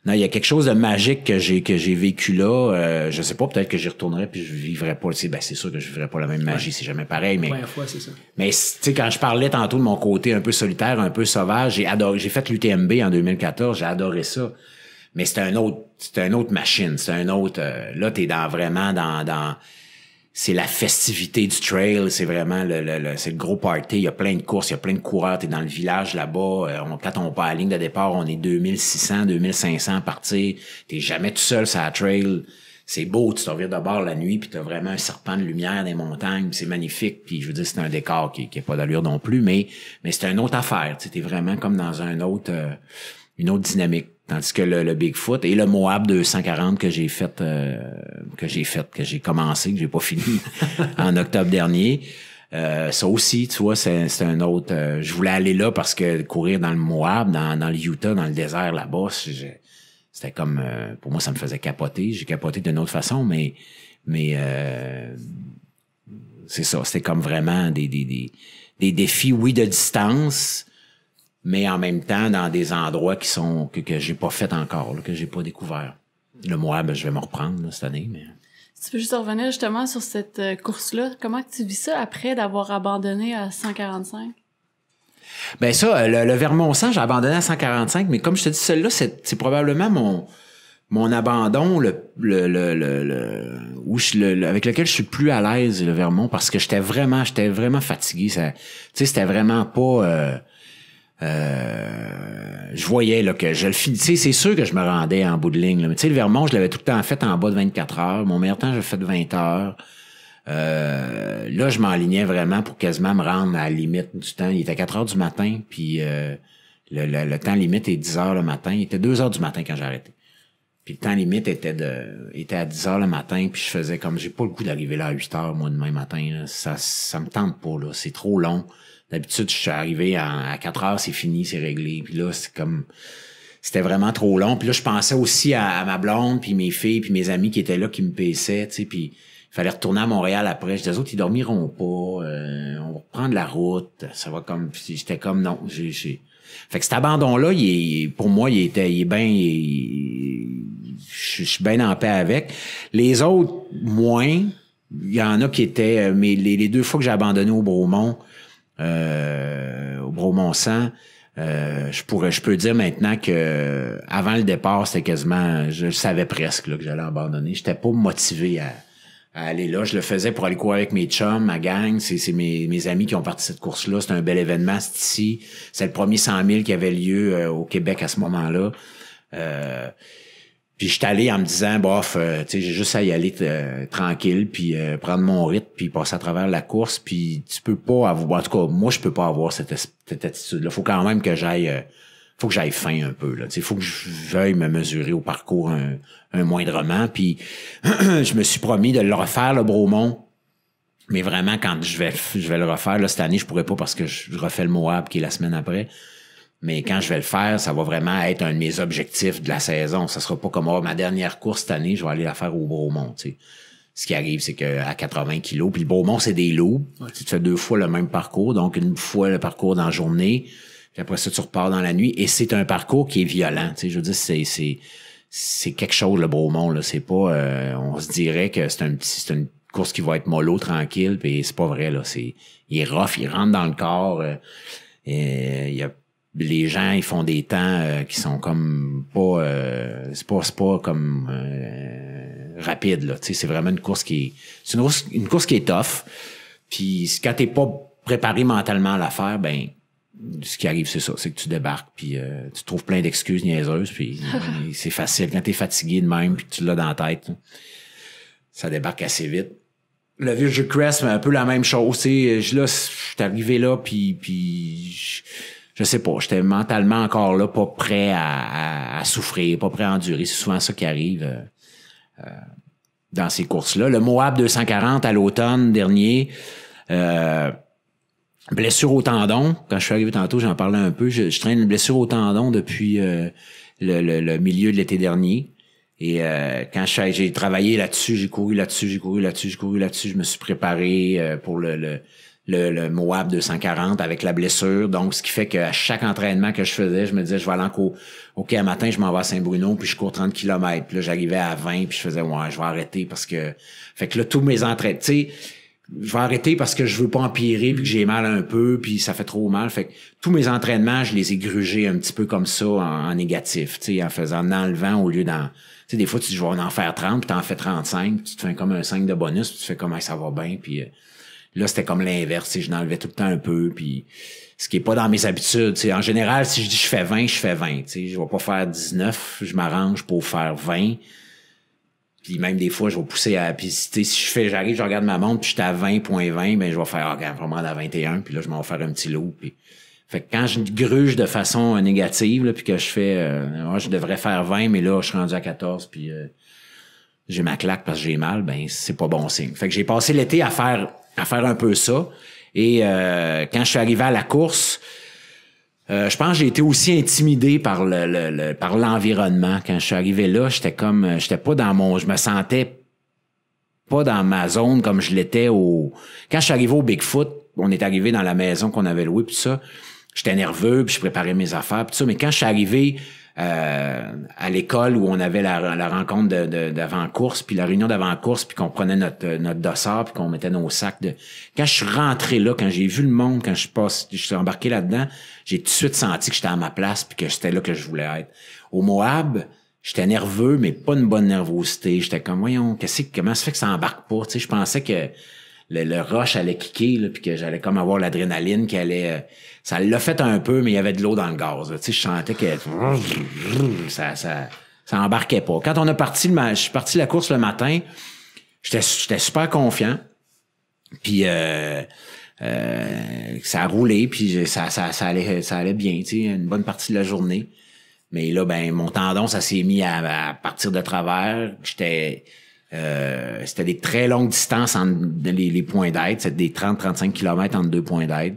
non, il y a quelque chose de magique que j'ai que j'ai vécu là. Je euh, je sais pas, peut-être que j'y retournerai puis je vivrai pas. C'est ben c'est sûr que je vivrai pas la même magie, c'est jamais pareil. Mais première fois, c'est ça. mais tu sais quand je parlais tantôt de mon côté un peu solitaire, un peu sauvage, j'ai adoré. J'ai fait l'UTMB en 2014, j'ai adoré ça. Mais c'était un autre c'est une autre machine, c'est un autre. Euh, là, t'es dans vraiment dans, dans c'est la festivité du trail, c'est vraiment le, c'est gros party, il y a plein de courses, il y a plein de coureurs, t'es dans le village là-bas, quand euh, on part à la ligne de départ, on est 2600, 2500 à partir, t'es jamais tout seul sur la trail, c'est beau, tu te de d'abord la nuit, puis t'as vraiment un serpent de lumière des montagnes, c'est magnifique, puis je veux dire, c'est un décor qui n'a pas d'allure non plus, mais, mais c'est une autre affaire, t'es vraiment comme dans un autre, euh, une autre dynamique. Tandis que le, Bigfoot et le Moab 240 que j'ai fait, euh, que j'ai fait, que j'ai commencé, que j'ai pas fini en octobre dernier. Euh, ça aussi, tu vois, c'est un autre. Euh, je voulais aller là parce que courir dans le Moab, dans, dans le Utah, dans le désert là-bas, c'était comme pour moi, ça me faisait capoter. J'ai capoté d'une autre façon, mais mais c'est ça. C'était comme vraiment des, des, des, des défis, oui, de distance, mais en même temps dans des endroits qui sont que, que j'ai pas fait encore, que j'ai pas découvert. Le mois, ben, je vais me reprendre cette année, mais. Tu peux juste revenir justement sur cette euh, course-là. Comment tu vis ça après d'avoir abandonné à 145? Ben ça, euh, le, Vermont 100, j'ai abandonné à 145, mais comme je te dis, celle-là, c'est probablement mon mon abandon le, le, le, avec lequel je suis plus à l'aise le Vermont parce que j'étais vraiment j'étais vraiment fatigué ça tu sais c'était vraiment pas euh, euh, je voyais là, que je le finissais. C'est sûr que je me rendais en bout de ligne. Là. Mais tu sais, le Vermont, je l'avais tout le temps fait en bas de 24 heures. Mon meilleur temps, je fais fait 20 heures. Euh, là, je m'enlignais vraiment pour quasiment me rendre à la limite du temps. Il était 4 heures du matin, puis euh, le, temps limite est 10 heures le matin. Il était 2 heures du matin quand j'ai arrêté. Puis le temps limite était de était à 10 heures le matin, puis je faisais comme j'ai pas le goût d'arriver là à 8 heures moi demain matin. Ça ça me tente pas là, c'est trop long. D'habitude, je suis arrivé à, 4 heures, c'est fini, c'est réglé. Puis là, c'est comme c'était vraiment trop long. Puis là, je pensais aussi à, ma blonde, puis mes filles, puis mes amis qui étaient là, qui me paissaient, tu sais, puis il fallait retourner à Montréal après. Je disais, les autres, ils dormiront pas, euh, on va reprendre la route, ça va comme... J'étais comme, non, j'ai... Fait que cet abandon-là, est, pour moi, il était, il est bien... Je suis bien en paix avec. Les autres, moins. Il y en a qui étaient... Euh, mais les, deux fois que j'ai abandonné au Beaumont... Euh, au Bromont-Sang, euh, je pourrais, je peux dire maintenant que avant le départ, c'était quasiment, je savais presque que j'allais abandonner. J'étais pas motivé à, aller là. Je le faisais pour aller quoi avec mes chums, ma gang, c'est mes, mes amis qui ont parti cette course-là. C'était un bel événement, c'est ici. C'est le premier 100 000 qui avait lieu euh, au Québec à ce moment-là. Puis j'étais allé en me disant, bof, euh, tu sais, j'ai juste à y aller euh, tranquille, puis euh, prendre mon rythme, puis passer à travers la course. Puis tu peux pas avoir, en tout cas, moi je peux pas avoir cette, cette attitude-là. Faut quand même que j'aille, faut que j'aille fin un peu. Là, tu sais, faut que je veuille me mesurer au parcours un, moindrement. Puis je me suis promis de le refaire le Bromont. Mais vraiment, quand je vais, je vais le refaire cette année, je pourrais pas parce que je refais le Moab qui est la semaine après. Mais quand je vais le faire, ça va vraiment être un de mes objectifs de la saison. Ça sera pas comme oh, ma dernière course cette année, je vais aller la faire au Beaumont. Tu Ce qui arrive, c'est qu'à 80 kilos, puis le Beaumont, c'est des loups. Tu fais deux fois le même parcours, donc une fois le parcours dans la journée, puis après ça, tu repars dans la nuit. Et c'est un parcours qui est violent. Tu Je veux dire, c'est c'est quelque chose le Beaumont là c'est pas euh, on se dirait que c'est un petit c'est une course qui va être mollo tranquille puis c'est pas vrai là c'est il est rough il rentre dans le corps euh, et il y a les gens ils font des temps euh, qui sont comme pas euh, c'est pas, pas comme euh, rapide là c'est vraiment une course qui est... c'est une, course qui est tough puis quand t'es pas préparé mentalement à l'affaire ben ce qui arrive c'est ça c'est que tu débarques puis euh, tu trouves plein d'excuses niaiseuses puis c'est facile quand t'es fatigué de même puis tu l'as dans la tête ça débarque assez vite le vieux Crest, mais ben, un peu la même chose. je suis arrivé là, puis, puis je sais pas, j'étais mentalement encore là, pas prêt à, souffrir, pas prêt à endurer. C'est souvent ça qui arrive euh, euh, dans ces courses-là. Le Moab 240 à l'automne dernier, euh, blessure au tendon. Quand je suis arrivé tantôt, j'en parlais un peu. Je, traîne une blessure au tendon depuis le, milieu de l'été dernier. Et quand j'ai travaillé là-dessus, j'ai couru là-dessus, j'ai couru là-dessus, j'ai couru là-dessus, je me suis préparé pour le le, le, Moab 240 avec la blessure. Donc, ce qui fait qu'à chaque entraînement que je faisais, je me disais, je vais aller en cours. OK, à matin, je m'en vais à Saint-Bruno, puis je cours 30 km. là, j'arrivais à 20, puis je faisais, ouais, je vais arrêter parce que... Fait que là, tous mes entraînements... Tu sais, je vais arrêter parce que je veux pas empirer, puis que j'ai mal un peu, puis ça fait trop mal. Fait que tous mes entraînements, je les ai grugés un petit peu comme ça, en, négatif, tu sais, en faisant, en enlevant au lieu d'en... Tu sais, des fois, tu dis, je vais en faire 30, puis t'en fais 35, puis tu te fais comme un 5 de bonus, puis tu fais comme, ça va bien, puis... Euh, Là, c'était comme l'inverse, je n'enlevais tout le temps un peu, puis ce qui est pas dans mes habitudes. En général, si je dis je fais 20, je fais 20. Je Je vais pas faire 19, je m'arrange pour faire 20. Puis même des fois, je vais pousser à. Puis si je fais, j'arrive, je regarde ma montre, puis suis à 20.20, ben, je vais faire ah, regarde vraiment à 21, puis là, je m'en vais faire un petit loup. Fait que quand je gruge de façon négative, là, puis que je fais euh, je devrais faire 20, mais là, je suis rendu à 14, puis euh, j'ai ma claque parce que j'ai mal, ben c'est pas bon signe. Fait que j'ai passé l'été à faire à faire un peu ça. Et euh, quand je suis arrivé à la course, euh, je pense que j'ai été aussi intimidé par le, par l'environnement. Quand je suis arrivé là, j'étais comme euh, j'étais pas dans mon. Je me sentais pas dans ma zone comme je l'étais au. Quand je suis arrivé au Bigfoot, on est arrivé dans la maison qu'on avait louée, puis ça. J'étais nerveux, puis je préparais mes affaires, puis ça. Mais quand je suis arrivé euh, à l'école où on avait la, rencontre d'avant-course, puis la réunion d'avant-course, puis qu'on prenait notre, euh, notre dossard, puis qu'on mettait nos sacs de. Quand je suis rentré là, quand j'ai vu le monde, quand je passe, je suis embarqué là-dedans, j'ai tout de suite senti que j'étais à ma place, puis que c'était là que je voulais être. Au Moab, j'étais nerveux, mais pas une bonne nervosité. J'étais comme voyons, qu'est-ce comment ça fait que ça embarque pas Tu sais, je pensais que le, roche allait kicker, là, puis que j'allais comme avoir l'adrénaline qui allait euh, ça l'a fait un peu, mais il y avait de l'eau dans le gaz. Tu sais, je sentais que ça, ça, ça embarquait pas. Quand on a parti, je suis parti la course le matin, j'étais super confiant. Puis euh, euh, ça a roulé, puis ça, ça, ça allait, ça allait bien, tu une bonne partie de la journée. Mais là, ben mon tendon, ça s'est mis à, partir de travers. J'étais euh, c'était des très longues distances entre les, les points d'aide, c'était des 30-35 km entre deux points d'aide.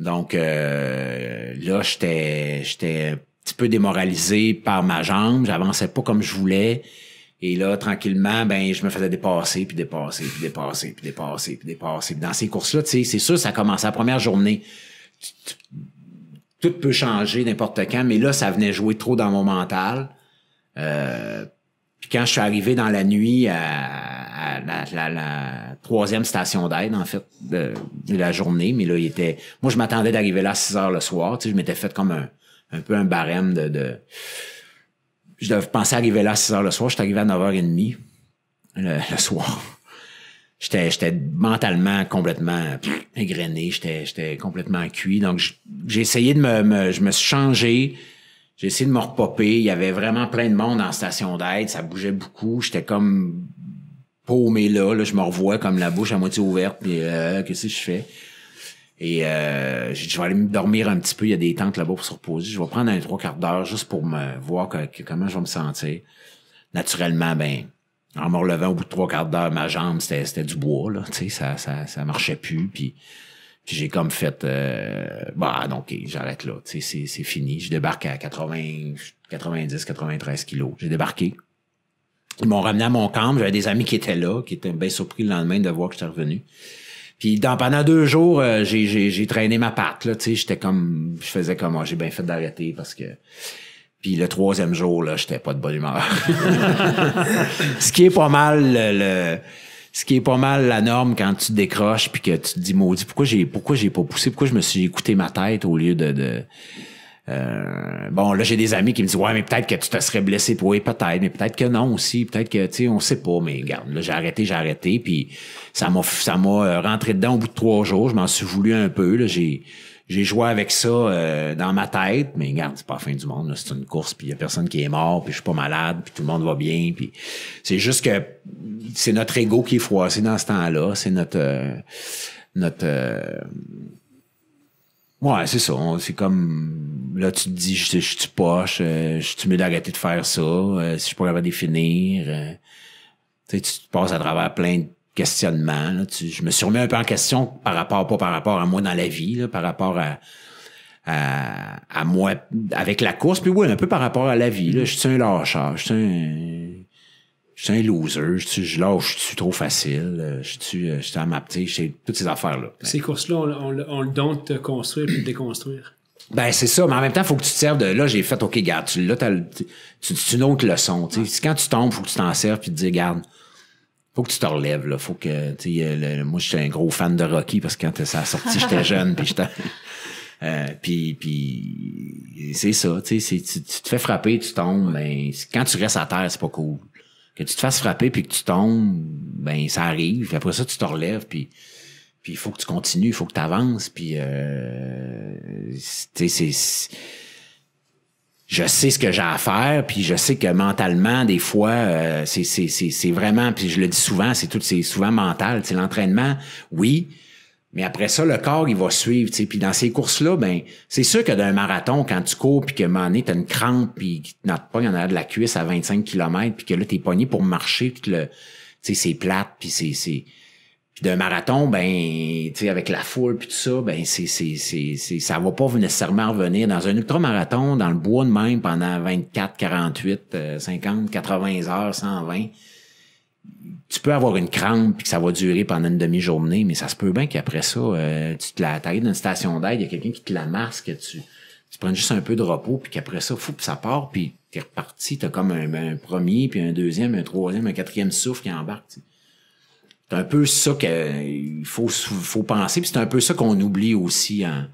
Donc euh, là, j'étais j'étais un petit peu démoralisé par ma jambe, j'avançais pas comme je voulais. Et là, tranquillement, ben, je me faisais dépasser, puis dépasser, puis dépasser, puis dépasser, puis dépasser. dans ces courses-là, tu sais, c'est sûr, ça commençait la première journée. Tout peut changer n'importe quand, mais là, ça venait jouer trop dans mon mental. Euh, puis quand je suis arrivé dans la nuit à, la, troisième station d'aide, en fait, de, la journée. Mais là, il était. Moi, je m'attendais d'arriver là à 6 heures le soir. je m'étais fait comme un, peu un barème de, de. Je pensais arriver là à 6 heures le soir. Je suis arrivé à 9h30 le, soir. J'étais, mentalement complètement égrené, j'étais, complètement cuit. Donc, j'ai essayé de me, Je me suis changé. J'ai essayé de me repopper. Il y avait vraiment plein de monde en station d'aide. Ça bougeait beaucoup. J'étais comme mais là, je me revois comme la bouche à moitié ouverte, puis euh, qu'est-ce que je fais? Et euh, je vais aller me dormir un petit peu, il y a des tentes là-bas pour se reposer. Je vais prendre un trois quarts d'heure juste pour me voir comment je vais me sentir. Naturellement, ben, en me relevant au bout de trois quarts d'heure, ma jambe, c'était du bois, là, tu sais, ça, ça, marchait plus, puis... j'ai comme fait, euh, bah donc j'arrête là, c'est fini. Je débarque à 80, 90, 93 kilos. J'ai débarqué. Ils m'ont ramené à mon camp. J'avais des amis qui étaient là, qui étaient bien surpris le lendemain de voir que j'étais revenu. Puis dans, pendant deux jours, euh, j'ai, traîné ma patte. Là, j'étais comme. Je faisais comme ah, j'ai bien fait d'arrêter parce que. Puis le troisième jour, là, j'étais pas de bonne humeur. ce qui est pas mal le, ce qui est pas mal la norme quand tu décroches puis que tu te dis maudit, pourquoi j'ai pourquoi j'ai pas poussé, pourquoi je me suis écouté ma tête au lieu de euh, bon, là, j'ai des amis qui me disent Ouais, mais peut-être que tu te serais blessé. Puis, oui, peut-être, mais peut-être que non aussi. Peut-être que, tu sais, on sait pas. Mais regarde, là, j'ai arrêté, j'ai arrêté. Puis, ça m'a, ça m'a euh, rentré dedans au bout de trois jours. Je m'en suis voulu un peu. Là, j'ai, j'ai joué avec ça euh, dans ma tête. Mais regarde, c'est pas la fin du monde. C'est une course. Puis, il y a personne qui est mort. Puis, je suis pas malade. Puis, tout le monde va bien. Puis, c'est juste que c'est notre ego qui est froissé dans ce temps-là. C'est notre. notre Ouais, c'est ça. C'est comme là tu te dis je, je suis poche, euh, je suis mieux d'arrêter de faire ça, euh, si je pourrais pas définir. Euh, sais, tu te passes à travers plein de questionnements. tu, je me suis remis un peu en question par rapport, pas par rapport à moi dans la vie, par rapport à, à, moi avec la course, puis oui, un peu par rapport à la vie. je suis un lâcheur, je suis un je suis un loser, je suis, je lâche, je suis trop facile, euh, je suis, euh, je suis à ma petite, toutes ces affaires-là. Ces courses-là, on, le donne te construire puis de déconstruire. Ben, c'est ça, mais en même temps, faut que tu te serves de là, j'ai fait, OK, garde, tu c'est une autre leçon, tu Quand tu tombes, faut que tu t'en serves puis te dis garde, faut que tu te relèves, là. Faut que, tu sais, euh, moi, j'étais un gros fan de Rocky parce que quand ça a sorti, j'étais jeune puis j'étais. Euh, puis, puis c'est ça, tu sais, tu, te fais frapper, tu tombes, mais quand tu restes à terre, c'est pas cool que tu te fasses frapper puis que tu tombes, ben ça arrive. Puis après ça, tu te relèves puis puis il faut que tu continues, il faut que tu avances puis euh, tu sais c'est je sais ce que j'ai à faire puis je sais que mentalement des fois euh, c'est vraiment puis je le dis souvent, c'est tout c'est souvent mental, c'est l'entraînement. Oui, mais après ça, le corps, il va suivre. sais Puis dans ces courses-là, ben, c'est sûr que d'un marathon, quand tu cours, puis que un tu t'as une crampe, puis tu pas, il y en a de la cuisse à 25 km, puis que là, t'es pogné pour marcher, puis que le, c'est plate, puis c'est. c'est... Puis d'un marathon, ben, tu avec la foule, puis tout ça, ben, c'est, c'est, c'est, c'est, ça va pas nécessairement revenir. Dans un ultramarathon, dans le bois de même, pendant 24, 48, 50, 80 heures, 120, tu peux avoir une crampe puis que ça va durer pendant une demi-journée, mais ça se peut bien qu'après ça, euh, tu te la tailles dans une station d'aide, il y a quelqu'un qui te la masse, que tu, tu prends juste un peu de repos, puis qu'après ça, fou, puis ça part, puis t'es reparti, t'as comme un, premier, puis un deuxième, un troisième, un quatrième souffle qui embarque. C'est un peu ça qu'il faut, faut penser, puis c'est un peu ça qu'on oublie aussi en,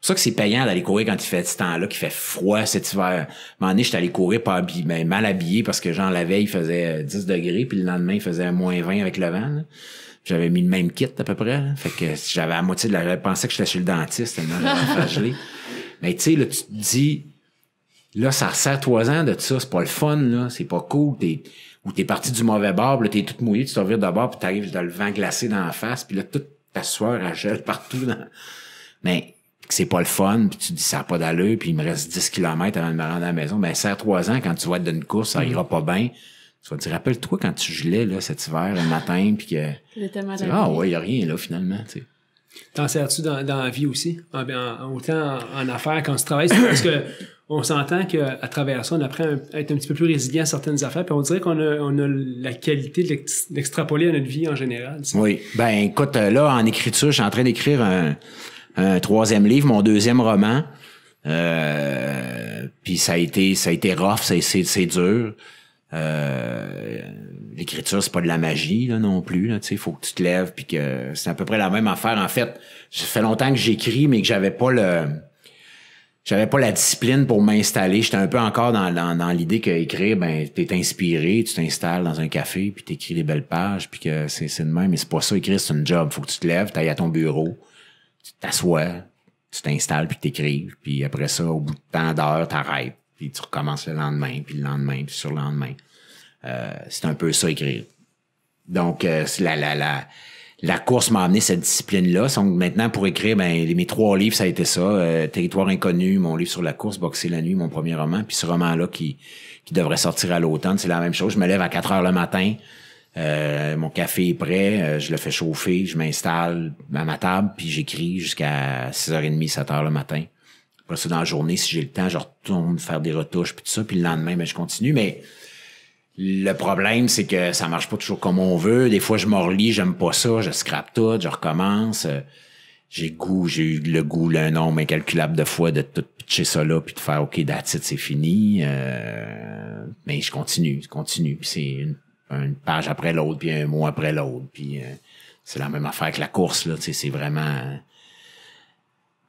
pour ça que c'est payant d'aller courir quand il fait ce temps-là, qu'il fait froid cet hiver. À un moment j'étais allé courir pas habillé, ben, mal habillé parce que genre la veille, il faisait 10 euh, degrés, puis le lendemain, il faisait moins 20 avec le vent. J'avais mis le même kit à peu près. Fait que j'avais à moitié de la... Je pensais que j'étais chez le dentiste, tellement j'avais Mais tu sais, là, tu te dis... Là, ça sert trois ans de ça. C'est pas le fun, là. C'est pas cool. T'es, ou t'es parti du mauvais bord, là, t'es tout mouillé, tu t'en de bord, puis t'arrives dans le vent glacé dans la face, puis là, toute ta sueur, à gèle partout. Dans... Mais que c'est pas le fun, puis tu dis ça n'a pas d'allure, puis il me reste 10 km avant de me rendre à la maison, ben serre trois ans quand tu vas être une course, ça mm-hmm. ira pas bien. Tu vas te dire, rappelle-toi quand tu gelais là, cet hiver, le matin, puis que. Ah ouais, il n'y a rien là finalement. Tu T'en sers-tu dans, la vie aussi? Ah, ben, en, autant en, en affaires qu'en travail? Parce que on s'entend qu'à travers ça, on apprend à être un petit peu plus résilient à certaines affaires, puis on dirait qu'on a, la qualité d'extrapoler à notre vie en général. Oui. Ben écoute, euh, là, en écriture, je suis en train d'écrire un un troisième livre, mon deuxième roman. Euh, puis ça a été ça a été rough, c'est dur. Euh, L'écriture, c'est pas de la magie là, non plus. Il faut que tu te lèves puis que c'est à peu près la même affaire. En fait, ça fait longtemps que j'écris, mais que j'avais pas le j'avais pas la discipline pour m'installer. J'étais un peu encore dans, dans, l'idée qu'écrire, écrire, ben, t'es inspiré, tu t'installes dans un café, puis t'écris des belles pages, puis que c'est de même. Mais c'est pas ça, écrire, c'est une job. Faut que tu te lèves, t'ailles à ton bureau tu t'assois, tu t'installes, puis t'écrives, puis après ça, au bout de tant d'heures, t'arrêtes, puis tu recommences le lendemain, puis le lendemain, puis sur le lendemain. Euh, c'est un peu ça, écrire. Donc, euh, la, la, la, la course m'a amené cette discipline-là. maintenant, pour écrire, ben, mes trois livres, ça a été ça. Euh, Territoire inconnu, mon livre sur la course, Boxer la nuit, mon premier roman. Puis ce roman-là qui, qui devrait sortir à l'automne, c'est la même chose. Je me lève à 4 heures le matin. Euh, mon café est prêt, euh, je le fais chauffer, je m'installe à ma table, puis j'écris jusqu'à 6h30, 7h le matin. Après ça, dans la journée, si j'ai le temps, je retourne faire des retouches, puis tout ça, puis le lendemain, ben, je continue. Mais le problème, c'est que ça marche pas toujours comme on veut. Des fois, je relis j'aime pas ça, je scrape tout, je recommence. Euh, j'ai goût, j'ai eu le goût, le nombre incalculable de fois de tout pitcher ça là, puis de faire OK, that's c'est fini. mais je continue, je continue. C'est une une page après l'autre, puis un mot après l'autre. Puis euh, c'est la même affaire que la course, là. C'est vraiment. Euh,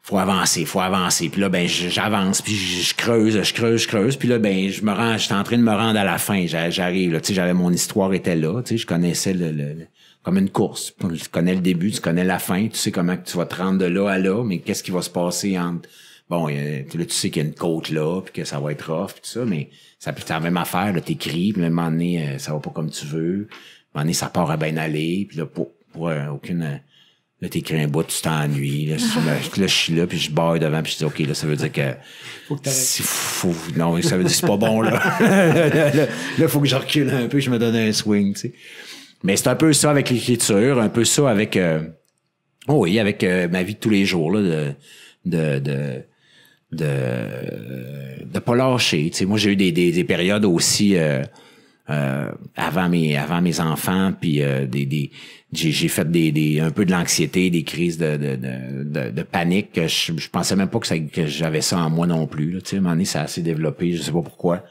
faut avancer, faut avancer. Puis là, ben, j'avance, puis je creuse, je creuse, je creuse. Puis là, ben, je me rends, j'étais en train de me rendre à la fin. J'arrive, là. Tu sais, j'avais mon histoire était là. Tu sais, je connaissais le, comme une course. Tu connais le début, tu connais la fin. Tu sais comment tu vas te rendre de là à là, mais qu'est-ce qui va se passer entre bon, là, tu sais qu'il y a une côte là, puis que ça va être rough, puis tout ça, mais ça peut être la même affaire, là, t'écris, puis à un moment donné, euh, ça va pas comme tu veux. À un moment donné, ça part à bien aller, puis là, pour, euh, aucune... Euh, là, t'écris un bout, tu t'ennuies. Là, je suis là, puis je barre devant, puis je dis, OK, là, ça veut dire que... Faut que fou, Non, ça veut dire que c'est pas bon, là. là, faut que je recule un peu, je me donne un swing, tu sais. Mais c'est un peu ça avec l'écriture, un peu ça avec... oh oui, avec ma vie de tous les jours, là, de, de de de pas lâcher. Tu moi j'ai eu des, des, périodes aussi euh, euh, avant mes avant mes enfants, puis euh, des, des j'ai fait des, des un peu de l'anxiété, des crises de, de, de, panique. je, je pensais même pas que, ça, que j'avais ça en moi non plus. tu à un moment donné, ça s'est assez développé. Je sais pas pourquoi.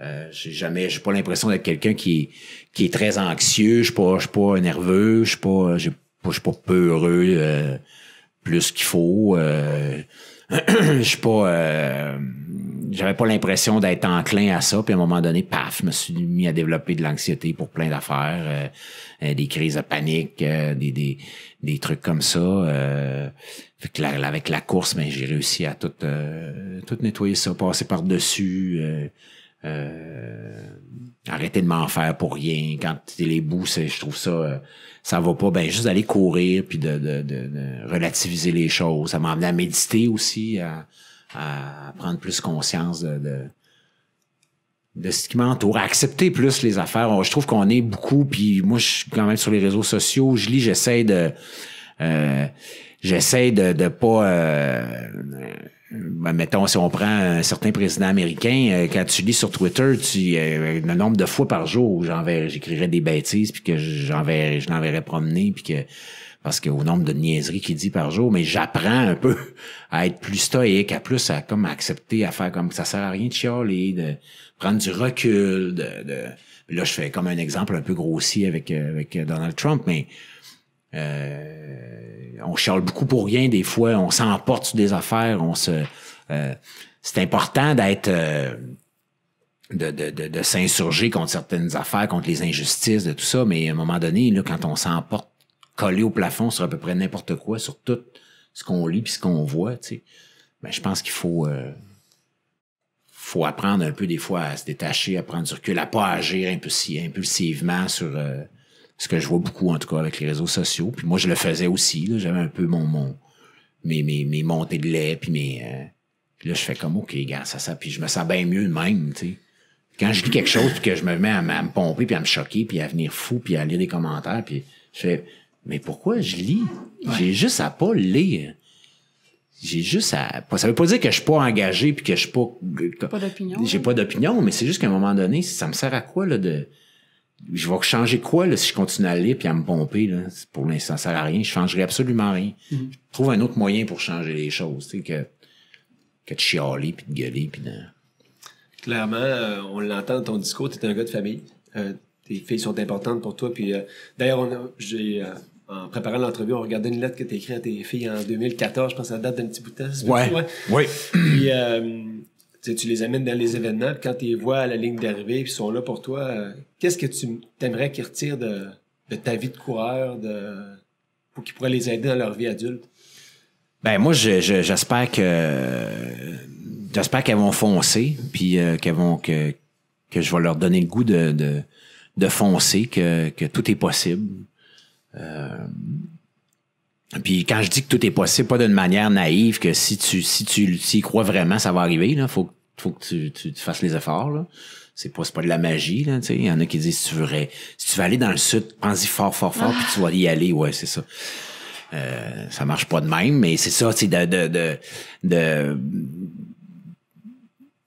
Euh, j'ai jamais, j'ai pas l'impression d'être quelqu'un qui qui est très anxieux. Je suis pas, je suis pas nerveux. Je pas, je suis pas, je pas peureux euh, plus qu'il faut. Euh, je suis pas. Euh, j'avais pas l'impression d'être enclin à ça. Puis à un moment donné, paf, je me suis mis à développer de l'anxiété pour plein d'affaires, euh, euh, des crises de panique, des, des, des, trucs comme ça. avec la course, mais ben, j'ai réussi à tout, tout nettoyer ça, passer par-dessus. Euh, arrêter de m'en faire pour rien. Quand tu les bouts, je trouve ça, euh, ça va pas. Ben, juste d'aller courir puis de, relativiser les choses. Ça m'a amené à méditer aussi, à, prendre plus conscience de, de ce qui m'entoure, à accepter plus les affaires. Je trouve qu'on est beaucoup, puis moi, je suis quand même sur les réseaux sociaux, je lis, j'essaie de... Euh, j'essaie de, de pas... Euh, ben, mettons, si on prend un certain président américain, euh, quand tu lis sur Twitter, tu euh, le nombre de fois par jour où j'écrirais des bêtises, puis que j'enverrais, je l'enverrais promener, puis que parce qu'au nombre de niaiseries qu'il dit par jour, mais j'apprends un peu à être plus stoïque, à plus à comme accepter, à faire comme ça sert à rien de chialer, de prendre du recul, de, de... là je fais comme un exemple un peu grossier avec avec Donald Trump, mais euh, on charle beaucoup pour rien des fois, on s'emporte sur des affaires, on se euh, c'est important d'être euh, de, s'insurger contre certaines affaires, contre les injustices, de tout ça, mais à un moment donné, là, quand on s'emporte collé au plafond sur à peu près n'importe quoi, sur tout ce qu'on lit puis ce qu'on voit, ben, je pense qu'il faut, faut apprendre un peu des fois à se détacher, à prendre du recul, à pas agir impulsivement sur, ce que je vois beaucoup en tout cas avec les réseaux sociaux. Puis moi, je le faisais aussi. J'avais un peu mon, mon mes, mes, montées de lait, puis mes. Euh, là, je fais comme OK, gars, ça, ça. Puis je me sens bien mieux de même, tu sais. Quand je lis quelque chose, puis que je me mets à, me pomper, puis à me choquer, puis à venir fou, puis à lire des commentaires, puis je fais Mais pourquoi je lis? J'ai juste à pas lire. J'ai juste à. Ça veut pas dire que je suis pas engagé puis que je suis pas. Euh, pas d'opinion. J'ai pas d'opinion, mais c'est juste qu'à un moment donné, ça me sert à quoi là de je vais changer quoi là, si je continue à aller puis à me pomper là, pour l'instant ça sert à rien, je changerai absolument rien. Mm-hmm. Je trouve un autre moyen pour changer les choses, tu sais, que de chialer puis de gueuler puis Clairement, euh, on l'entend dans ton discours, tu es un gars de famille. Euh, tes filles sont importantes pour toi puis euh, d'ailleurs j'ai en préparant l'entrevue, on regardait une lettre que tu as écrite à tes filles en 2014, je pense que ça date d'un petit bout de temps. Ouais. Oui. Puis tu les amènes dans les événements, quand tu les vois à la ligne d'arrivée, puis ils sont là pour toi, euh, qu'est-ce que tu aimerais qu'ils retirent de, ta vie de coureur, de, pour qu'ils pourraient les aider dans leur vie adulte? Ben moi, j'espère que j'espère qu'elles vont foncer, puis euh, vont que, je vais leur donner le goût de, foncer, que, tout est possible. Euh, puis quand je dis que tout est possible, pas d'une manière naïve, que si tu si tu y crois vraiment, ça va arriver. Là. Faut, faut que tu, tu, fasses les efforts. Là. C'est pas, pas de la magie, là, tu sais. Il y en a qui disent si tu veux, si tu aller dans le sud, pense-y fort, fort, fort, puis tu vas y aller, ouais, c'est ça. Euh, ça marche pas de même, mais c'est ça, c'est de, de, de,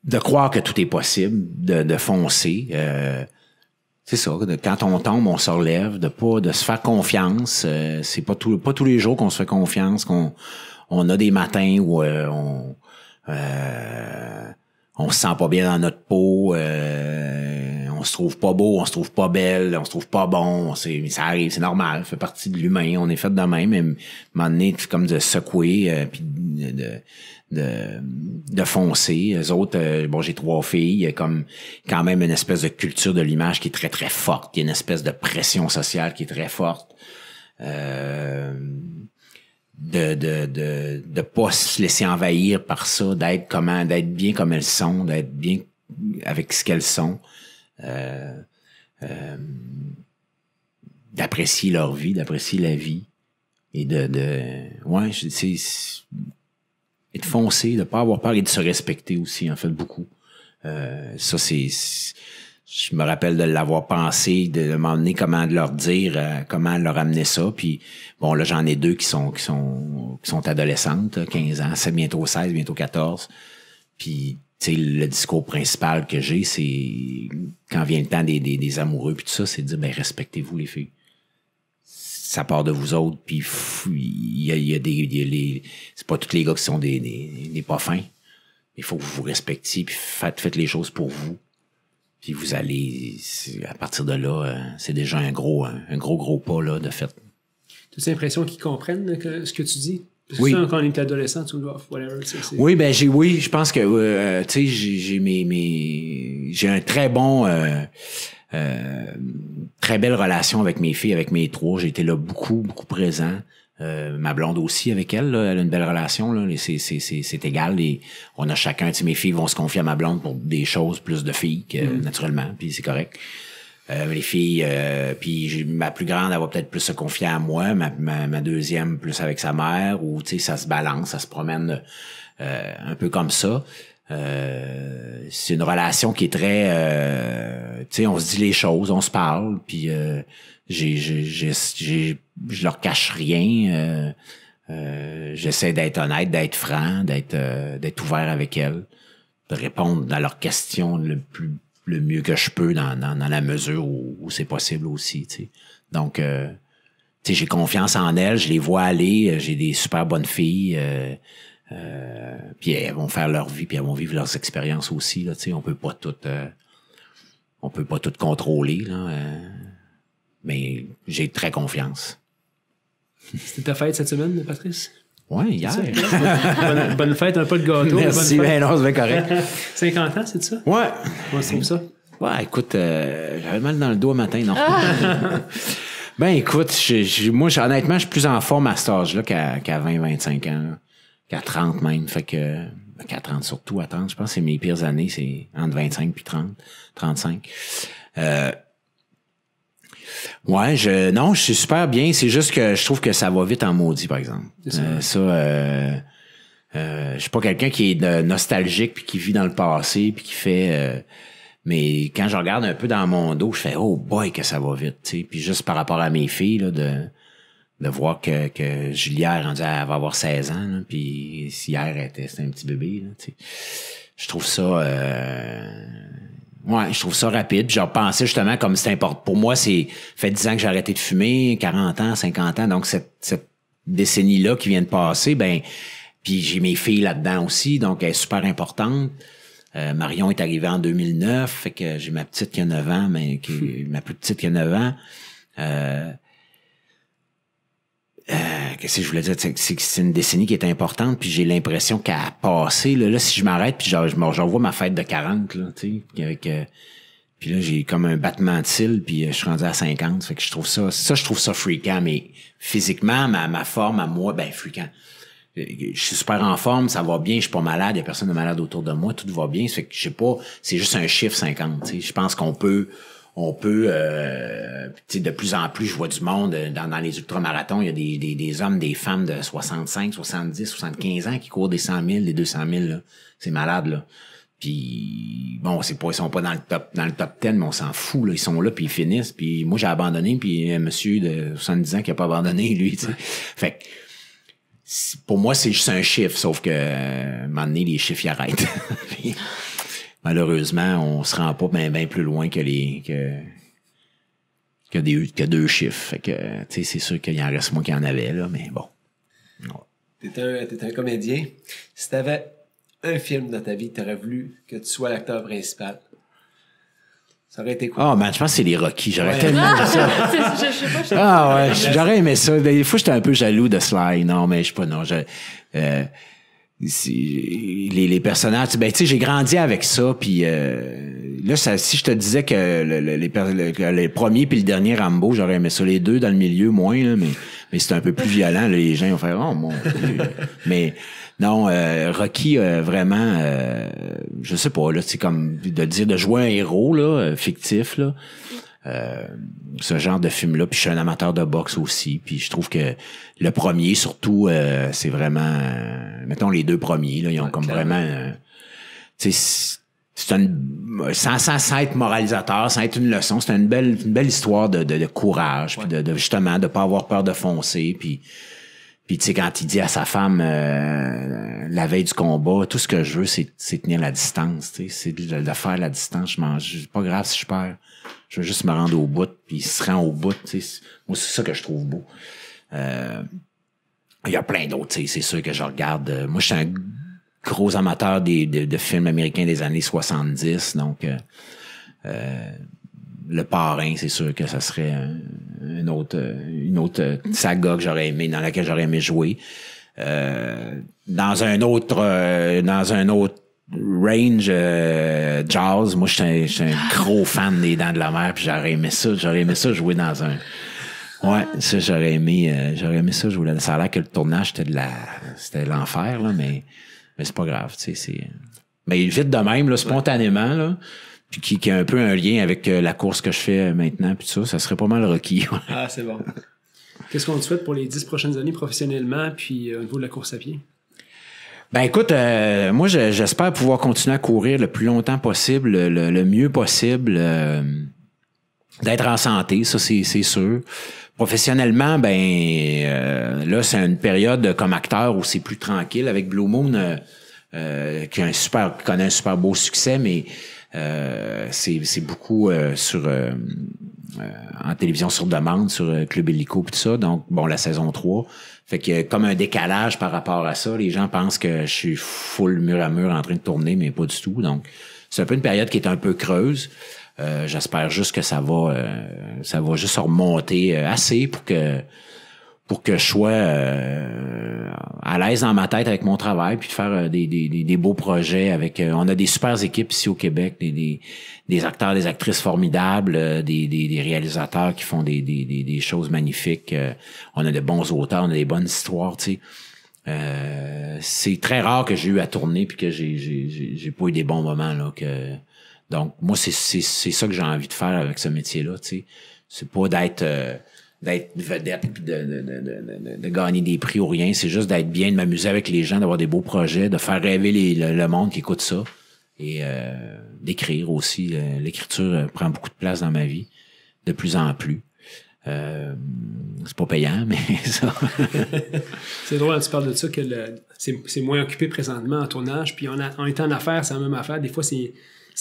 de, croire que tout est possible, de, de foncer. Euh, c'est ça, quand on tombe, on se relève, de pas de se faire confiance. Euh, c'est pas tout, pas tous les jours qu'on se fait confiance, qu'on on a des matins où euh, on on se sent pas bien dans notre peau, euh, on se trouve pas beau, on se trouve pas belle, on se trouve pas bon, c'est ça arrive, c'est normal, fait partie de l'humain, on est fait de même, mais à un comme de secouer, euh, puis de, de, de foncer. Les autres, euh, bon, j'ai trois filles, Il a comme quand même une espèce de culture de l'image qui est très, très forte. Il y a une espèce de pression sociale qui est très forte. Euh, de, de, de, de pas se laisser envahir par ça, d'être comment, d'être bien comme elles sont, d'être bien avec ce qu'elles sont, euh, euh, d'apprécier leur vie, d'apprécier la vie et de, de ouais, sais et de foncer, de pas avoir peur et de se respecter aussi en fait beaucoup. Euh, ça c'est je me rappelle de l'avoir pensé, de m'emmener comment de leur dire, euh, comment leur amener ça. Puis bon, là, j'en ai deux qui sont, qui sont, qui sont adolescentes, 15 ans, c'est bientôt 16, bientôt 14. Puis, tu sais, le discours principal que j'ai, c'est quand vient le temps des, des, amoureux, puis tout ça, c'est de dire, ben, respectez-vous, les filles. Ça part de vous autres, puis il y a, y a, des. Y a les, c'est pas tous les gars qui sont des, des, pas fins. Il faut que vous vous respectiez, puis faites, faites les choses pour vous puis vous allez, à partir de là, euh, c'est déjà un gros, un gros, gros pas là, de fait. tas l'impression qu'ils comprennent ce que tu dis? Parce oui. que quand on est adolescent, tu dois, oh, whatever. Oui, ben j'ai, oui, je pense que, euh, euh, tu sais, j'ai, mes, j'ai un très bon, très belle relation avec mes filles, avec mes trois. J'ai été là beaucoup, beaucoup présent. Euh, ma blonde aussi avec elle, elle a une belle relation, là, c'est égal. Et on a chacun, mes filles vont se confier à ma blonde pour des choses plus de filles que, mm. naturellement, puis c'est correct. Euh, les filles, euh, puis ma plus grande, elle va peut-être plus se confier à moi, ma, ma, deuxième plus avec sa mère, ou tu ça se balance, ça se promène un peu comme ça. c'est une relation qui est très, tu sais, on se dit les choses, on se parle, puis j'ai, je leur cache rien. Euh, euh, j'essaie d'être honnête, d'être franc, d'être euh, d'être ouvert avec elles, de répondre à leurs questions le plus le mieux que je peux dans, dans, la mesure où, c'est possible aussi. Tu Donc, euh, tu j'ai confiance en elles, je les vois aller, j'ai des super bonnes filles. puis elles vont faire leur vie, puis elles vont vivre leurs expériences aussi. Là, tu on peut pas tout, on peut pas tout contrôler. Là, mais j'ai très confiance. C'était ta fête cette semaine, Patrice? Oui, hier. bonne, fête, un peu de gâteau. Merci, non, c'est bien correct. 50 ans, c'est ça? Ouais. Moi, se c'est ça. Ouais, écoute, euh, j'avais mal dans le dos matin, non? Ah! ben, écoute, moi, honnêtement, je suis plus en forme à cet âge-là qu'à 20, 25 ans, qu'à 30 même. Fait que, qu'à 30, surtout à 30, je pense que c'est mes pires années, c'est entre 25 puis 30, 35. Euh, Ouais, je, non, je suis super bien. C'est juste que je trouve que ça va vite en maudit, par exemple. Euh, ça, euh, euh, je suis pas quelqu'un qui est nostalgique puis qui vit dans le passé puis qui fait. Euh, mais quand je regarde un peu dans mon dos, je fais oh boy que ça va vite, tu Puis juste par rapport à mes filles là, de de voir que, que Julia à, va avoir 16 ans, là, puis hier elle était, un petit bébé, Je trouve ça euh, Ouais, je trouve ça rapide. J'ai repensé justement comme c'est important. Pour moi, c'est fait 10 ans que j'ai arrêté de fumer, 40 ans, 50 ans. Donc, cette, cette décennie-là qui vient de passer, ben, puis j'ai mes filles là-dedans aussi, donc elle est super importante. Euh, Marion est arrivée en 2009, fait que j'ai ma petite qui a 9 ans, mais qui, ma plus petite qui a 9 ans. Euh, euh, qu'est-ce que je voulais dire? C'est une décennie qui est importante, puis j'ai l'impression qu'à passer, là, là, si je m'arrête, puis genre, je, ma fête de 40, là, tu sais, avec... Euh, puis là, j'ai comme un battement de cils, puis euh, je suis rendu à 50. Fait que je trouve ça, ça, je trouve ça fréquent, mais physiquement, ma, ma forme à moi, ben, fréquent. Je suis super en forme, ça va bien, je suis pas malade, il y a personne de malade autour de moi, tout va bien. Fait que je sais pas, c'est juste un chiffre 50. sais Je pense qu'on peut on peut, euh, de plus en plus, je vois du monde euh, dans, dans les ultramarathons, il y a des, des, des, hommes, des femmes de 65, 70, 75 ans qui courent des 100 000, des 200 000. C'est malade, là. Puis bon, c'est pas, ils sont pas dans le top dans le top 10, mais on s'en fout là, ils sont là puis ils finissent. Puis moi j'ai abandonné, puis un monsieur de 70 ans qui a pas abandonné lui. sais. Fait pour moi c'est juste un chiffre, sauf que euh, à un moment donné les chiffres y arrêtent. malheureusement, on se rend pas bien plus loin que les que, que, des, que deux chiffres. Fait que, tu sais, c'est sûr qu'il y en reste moins qu'il y en avait, là, mais bon. Ouais. T'es un, un, comédien. Si t'avais un film dans ta vie, t'aurais voulu que tu sois l'acteur principal. Ça aurait été quoi? oh, je pense que c'est les Rocky. J'aurais tellement aimé ça. je, je, sais pas, ah, ouais, j'aurais aimé ça. Des fois, j'étais un peu jaloux de Sly. Non, mais je sais pas, non. Je, euh, les, les, personnages. Ben, tu sais, j'ai grandi avec ça, puis euh, là, ça, si je te disais que le, les, le, premier puis le dernier Rambo, j'aurais aimé ça, les deux dans le milieu, moins, là, mais, mais c'est un peu plus violent. les gens ont fait Oh, mon Mais non, euh, Rocky, vraiment, euh, je sais pas, là, c'est comme de dire de jouer un héros, là, euh, fictif, là. Euh, ce genre de film-là. Puis je suis un amateur de boxe aussi. Puis je trouve que le premier, surtout, euh, c'est vraiment... Euh, mettons les deux premiers, là, ils ont comme vraiment... c'est une, sans, sans, être moralisateur, sans être une leçon, c'est une belle, une belle histoire de, de, de courage, puis de, justement de pas avoir peur de foncer, puis puis tu sais quand il dit à sa femme la veille du combat, tout ce que je veux c'est tenir la distance, tu sais, c'est de, de, faire la distance, je mange, pas grave si je perds. Je veux juste me rendre au bout, puis il se rend au bout. Moi, c'est ça que je trouve beau. Euh, il y a plein d'autres, c'est sûr que je regarde. Euh, moi, je suis un gros amateur des, de, films américains des années 70, donc euh, Le Parrain, c'est sûr que ça serait une autre, une autre saga que j'aurais aimé, dans laquelle j'aurais aimé jouer. dans un autre, dans un autre range euh, jazz, moi, je suis un, gros fan des Dents de la Mer, puis j'aurais aimé ça, j'aurais aimé ça jouer dans un... Ouais, ça, j'aurais aimé, euh, j'aurais aimé ça je voulais, Ça a l'air que le tournage, c'était de la, c'était l'enfer, là, mais, mais c'est pas grave, tu sais, c'est... Mais vite de même, là, spontanément, là, puis qui, qui a un peu un lien avec euh, la course que je fais maintenant, puis tout ça, ça serait pas mal requis. Ah, c'est bon. Qu'est-ce qu'on te souhaite pour les dix prochaines années professionnellement, puis au niveau de la course à pied? Ben écoute, euh, moi j'espère pouvoir continuer à courir le plus longtemps possible, le, mieux possible, euh, d'être en santé, ça c'est sûr. Professionnellement, ben euh, là c'est une période comme acteur où c'est plus tranquille avec Blue Moon qui a un super qui connaît un super beau succès, mais c'est beaucoup sur en télévision sur demande, sur Club Illico et tout ça. Donc bon la saison 3 fait a comme un décalage par rapport à ça, les gens pensent que je suis full mur à mur en train de tourner, mais pas du tout. Donc, c'est un peu une période qui est un peu creuse. Euh, j'espère juste que ça va, euh, ça va juste remonter euh, assez pour que pour que je sois euh, à l'aise dans ma tête avec mon travail, puis de faire euh, des, des, des, beaux projets avec. Euh, on a des super équipes ici au Québec, des, des, des acteurs, des actrices formidables, des, des, des réalisateurs qui font des, des, des, choses magnifiques. on a de bons auteurs, on a des bonnes histoires, tu sais. c'est très rare que j'ai eu à tourner puis que j'ai j'ai pas eu des bons moments là que donc moi c'est c'est ça que j'ai envie de faire avec ce métier là tu sais c'est pas d'être d'être vedette puis de, gagner des prix ou rien. C'est juste d'être bien, de m'amuser avec les gens, d'avoir des beaux projets, de faire rêver le, monde qui écoute ça. Et euh, d'écrire aussi. Euh, l'écriture euh, prend beaucoup de place dans ma vie, de plus en plus. Euh, c'est pas payant, mais ça. c'est drôle, tu parles de ça, que c'est moins occupé présentement en tournage. Puis on a, en étant en affaires, c'est la même affaire. Des fois, c'est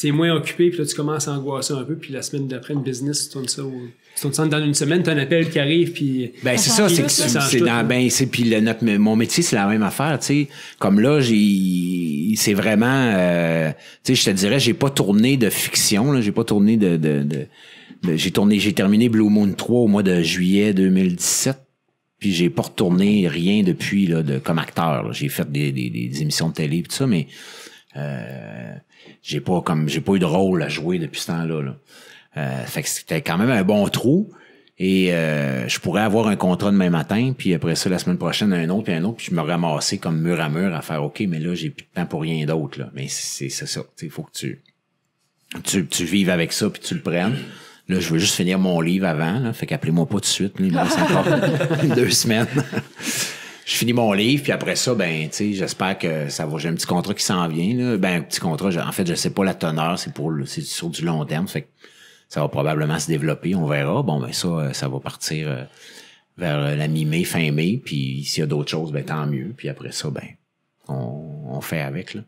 c'est moins occupé, puis là, tu commences à angoisser un peu, puis la semaine d'après, une business, tu tournes ça au... dans une semaine, t'as un appel qui arrive, puis... Ben, c'est ça, c'est que c'est Ben, c'est... Puis le, notre, mon métier, c'est la même affaire, tu sais. Comme là, j'ai... C'est vraiment... Euh, tu sais, je te dirais, j'ai pas tourné de fiction, là. J'ai pas tourné de... j'ai tourné... J'ai terminé Blue Moon 3 au mois de juillet 2017. Puis j'ai pas retourné rien depuis là, de, comme acteur. J'ai fait des, des émissions de télé tout ça, mais euh, j'ai pas comme j'ai pas eu de rôle à jouer depuis ce temps-là. Là. Euh, fait que c'était quand même un bon trou. Et euh, je pourrais avoir un contrat demain matin, puis après ça, la semaine prochaine, un autre, puis un autre, puis je me ramasser comme mur à mur à faire OK, mais là, j'ai plus de temps pour rien d'autre. Là. Mais c'est, ça. Il faut que tu, tu, tu vives avec ça, puis tu le prennes. Là, je veux juste finir mon livre avant. Là, fait qu'appelez-moi pas tout de suite. encore deux semaines je finis mon livre, puis après ça, ben, tu sais, j'espère que ça va. J'ai un petit contrat qui s'en vient, là. Ben, un petit contrat, en fait, je sais pas la teneur, c'est pour c'est sur du long terme, fait ça va probablement se développer, on verra. Bon, ben, ça, euh, ça va partir euh, vers euh, la mi-mai, fin mai, puis s'il y a d'autres choses, ben, tant mieux. Puis après ça, ben, on, fait avec, là.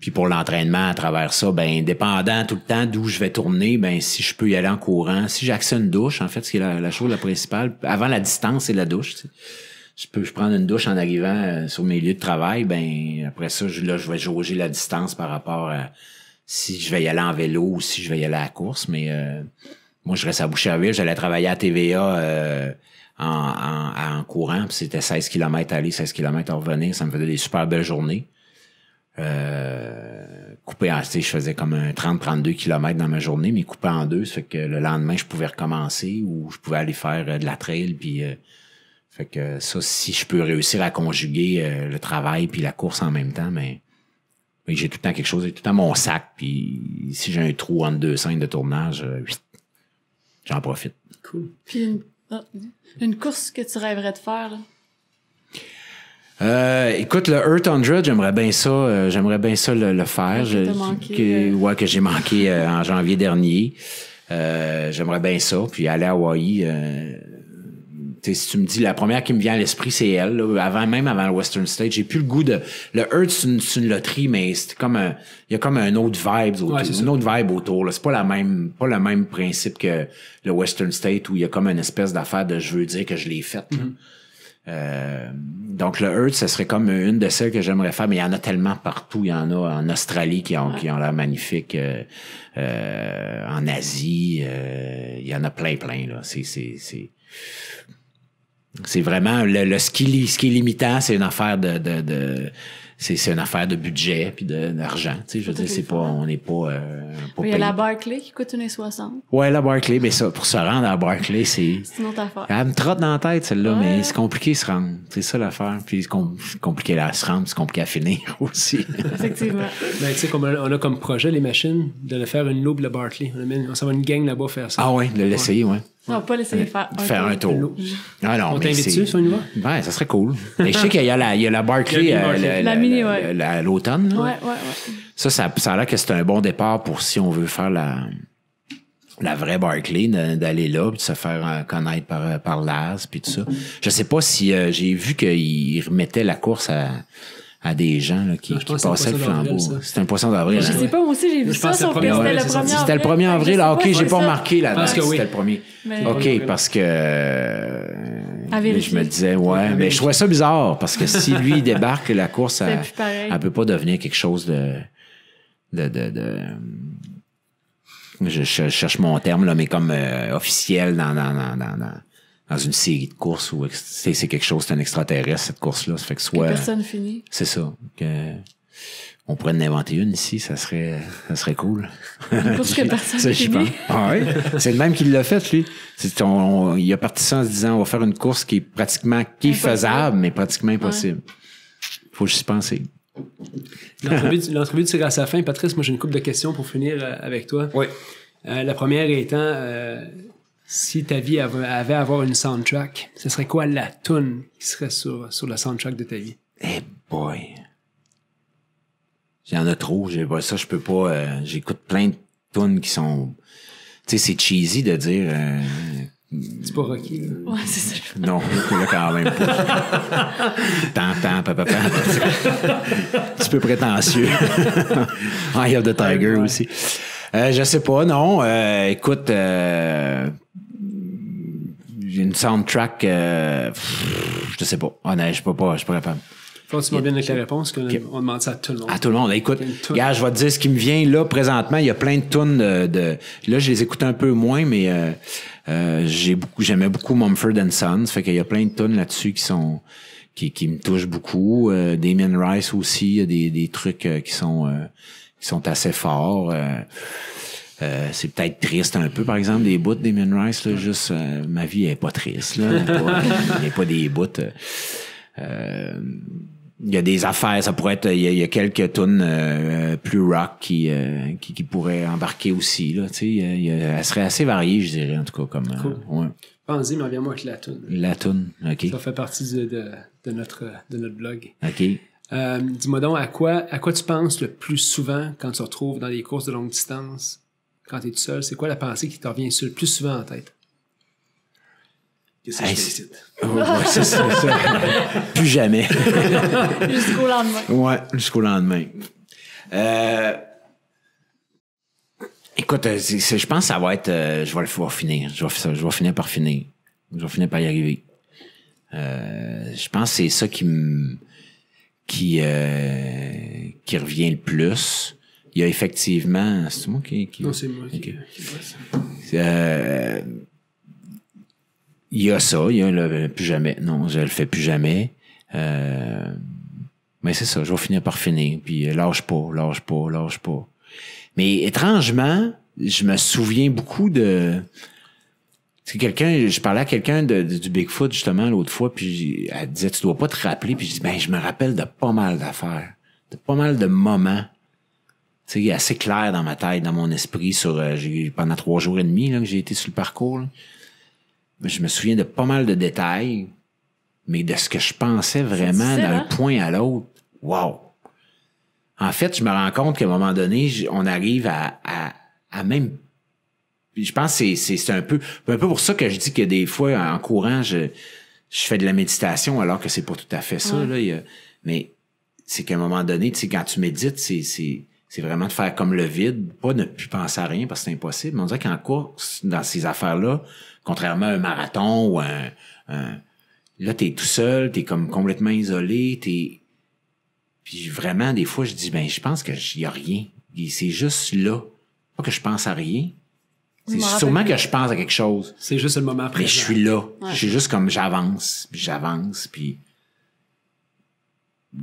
Puis pour l'entraînement à travers ça, ben dépendant tout le temps d'où je vais tourner, ben si je peux y aller en courant, si j'accède une douche, en fait, c'est la, chose la principale, avant la distance, c'est la douche je peux je prendre une douche en arrivant euh, sur mes lieux de travail, ben après ça, je, là, je vais jauger la distance par rapport à si je vais y aller en vélo ou si je vais y aller à la course. Mais euh, moi, je reste à Boucherville, j'allais travailler à TVA euh, en, en, en, courant, c'était 16 km aller, 16 km à revenir, ça me faisait des super belles journées. Euh, coupé en, je faisais comme un 30-32 km dans ma journée, mais coupé en deux, ça fait que le lendemain, je pouvais recommencer ou je pouvais aller faire de la trail, puis fait que ça, si je peux réussir à conjuguer euh, le travail puis la course en même temps, mais, ben, ben, j'ai tout le temps quelque chose, j'ai tout le temps mon sac. Puis si j'ai un trou en deux scènes de tournage, euh, j'en profite. Cool. Puis ah, une, course que tu rêverais de faire, euh, écoute, le Earth 100, j'aimerais bien ça, j'aimerais bien ça le, faire. que, ouais, que j'ai manqué en janvier dernier. j'aimerais bien ça. Puis aller à Hawaï si tu me dis la première qui me vient à l'esprit, c'est elle. avant même avant le Western State, j'ai plus le goût de. Le Earth, c'est une, loterie, mais c'est comme Il y a comme un autre vibe autour. une autre vibe autour. C'est pas la même, pas le même principe que le Western State où il y a comme une espèce d'affaire de je veux dire que je l'ai faite. Mhm. Euh, donc le Earth, ce serait comme une de celles que j'aimerais faire, mais il y en a tellement partout. Il y en a en Australie qui ont, qui ont l'air magnifiques, euh, euh, en Asie, il y en a plein, plein. Là. c'est, c'est... C'est vraiment le, ce, qui, est limitant, c'est une affaire de, de, de c'est une affaire de budget puis d'argent. Tu sais, je veux dire, c'est pas, on n'est pas, euh, il y a la Barclay qui coûte une 60. Ouais, la Barclay, mais ça, pour se rendre à la Barclay, c'est. C'est une autre affaire. Elle me trotte dans la tête, celle-là, mais c'est compliqué de se rendre. C'est ça l'affaire. Puis c'est compliqué à se rendre, c'est compliqué à finir aussi. Effectivement. ben, tu sais, on, on a comme projet, les machines, de le faire une loupe de Barclay. On, on s'en va une gang là-bas faire ça. Ah ouais, de l'essayer, oui. ouais. On va pas laisser faire un faire Un tour. Ah non, On t'invite-tu sur une voie? Ouais, ben, ça serait cool. Mais je sais qu'il y, a la Barclay à euh, l'automne. Ouais, ouais, ouais. Ça, ça, ça a l'air que c'est un bon départ pour si on veut faire la, la vraie Barclay, d'aller là, puis de se faire euh, connaître par, par l'AS, puis tout ça. Je sais pas si euh, j'ai vu qu'ils remettaient la course à à des gens là, qui, ah, qui passaient le flambeau. C'était un poisson d'avril. Je ne hein. sais pas, moi aussi, j'ai vu ça, c'était le 1er avril. C'était le avril. OK, j'ai pas remarqué la date. C'était le premier. OK, parce que. je me disais, ouais, mais je trouvais ça bizarre parce que si lui débarque, la course, elle ne peut pas devenir quelque chose de. de, de, de je, cherche mon terme, là, mais comme euh, officiel dans, dans, dans, dans, dans une série de courses où c'est quelque chose, c'est un extraterrestre, cette course-là. Ça fait que soit. personne finit. C'est ça. on pourrait en inventer une ici, ça serait, ça serait cool. Pour que personne finit. Ah c'est le même qui l'a fait, lui. il a parti ça en se disant, on va faire une course qui est pratiquement, qui faisable, mais pratiquement impossible. Faut juste penser. L'entrevue tire à sa fin. Patrice, moi j'ai une couple de questions pour finir euh, avec toi. Oui. Euh, la première étant, euh, si ta vie avait, à avoir une soundtrack, ce serait quoi la tune qui serait sur, sur la soundtrack de ta vie? Eh boy! J'en ai trop, j'ai ça, je peux pas. Euh, j'écoute plein de tunes qui sont. Tu sais, c'est cheesy de dire. Euh, c'est pas Rocky. Là. Ouais, c'est ça. Non, là, quand même pas. tant, papa, Un Petit peu prétentieux. y have the Tiger aussi. Euh, je sais pas, non. Euh, écoute, euh, une soundtrack, euh, je sais pas. Honnêtement, je sais pas, pas, je pourrais pas capable. tu bien avec la réponse, qu'on on demande ça à tout le monde. À tout le monde. Écoute, gars, je vais te dire ce qui me vient là présentement. Il y a plein de tunes de, Là, je les écoute un peu moins, mais euh, euh, j'ai beaucoup, j'aimais beaucoup Mumford and Sons. Fait qu'il y a plein de tunes là-dessus qui sont qui, qui me touchent beaucoup. Euh, Damien Rice aussi, il y a des, des trucs qui sont qui sont assez forts. Euh, c'est peut-être triste un peu, par exemple, des bouts des Rice. juste, euh, ma vie est pas triste. Là, il n'y a pas des bouts. Euh. il y a des affaires, ça pourrait être, il y a, quelques tunes plus rock qui, qui, pourraient embarquer aussi là. Tu sais, elle serait assez variée, je dirais en tout cas comme. Pensez, mais reviens-moi avec la tune. La tune, ok. Ça fait partie de, de, notre de notre blog. Ok. Dis-moi donc à quoi à quoi tu penses le plus souvent quand tu te retrouves dans les courses de longue distance quand tu es tout seul, c'est quoi la pensée qui te revient le plus souvent en tête? quest que c'est oh, Plus jamais. jusqu'au lendemain. Ouais, jusqu'au lendemain. Euh, écoute, euh, je pense que ça va être. Euh, je vais le finir. Je vais, finir par finir. Je vais finir par y arriver. je pense que c'est ça qui Qui, qui revient le plus il y a effectivement. C'est moi qui. qui... Non, c'est moi il euh, y a ça, il y a le plus jamais. Non, je le fais plus jamais. Euh, mais c'est ça, je vais finir par finir. Puis euh, lâche pas, lâche pas, lâche pas. Mais étrangement, je me souviens beaucoup de. C'est quelqu'un, je parlais à quelqu'un du Bigfoot justement l'autre fois, puis elle disait tu dois pas te rappeler, puis je dis ben je me rappelle de pas mal d'affaires, de pas mal de moments c'est assez clair dans ma tête, dans mon esprit. Sur, euh, pendant trois jours et demi que j'ai été sur le parcours, je me souviens de pas mal de détails, mais de ce que je pensais vraiment d'un hein? point à l'autre. Wow! En fait, je me rends compte qu'à un moment donné, on arrive à, à, même. Je pense que c'est un peu, un peu pour ça que je dis que des fois, en courant, je, je fais de la méditation alors que c'est pas tout à fait ça. Là, mais c'est qu'à un moment donné, quand tu médites, c'est c'est vraiment de faire comme le vide, pas ne plus penser à rien parce que c'est impossible. Mais on dirait qu'en course, dans ces affaires-là, contrairement à un marathon ou un, un là, t'es tout seul, t'es comme complètement isolé, t'es. Puis vraiment, des fois, je dis, ben, je pense que y a rien. C'est juste là. Pas que je pense à rien. C'est sûrement que je pense à quelque chose. C'est juste le moment après. Mais je suis là. Je suis juste comme j'avance, puis j'avance, puis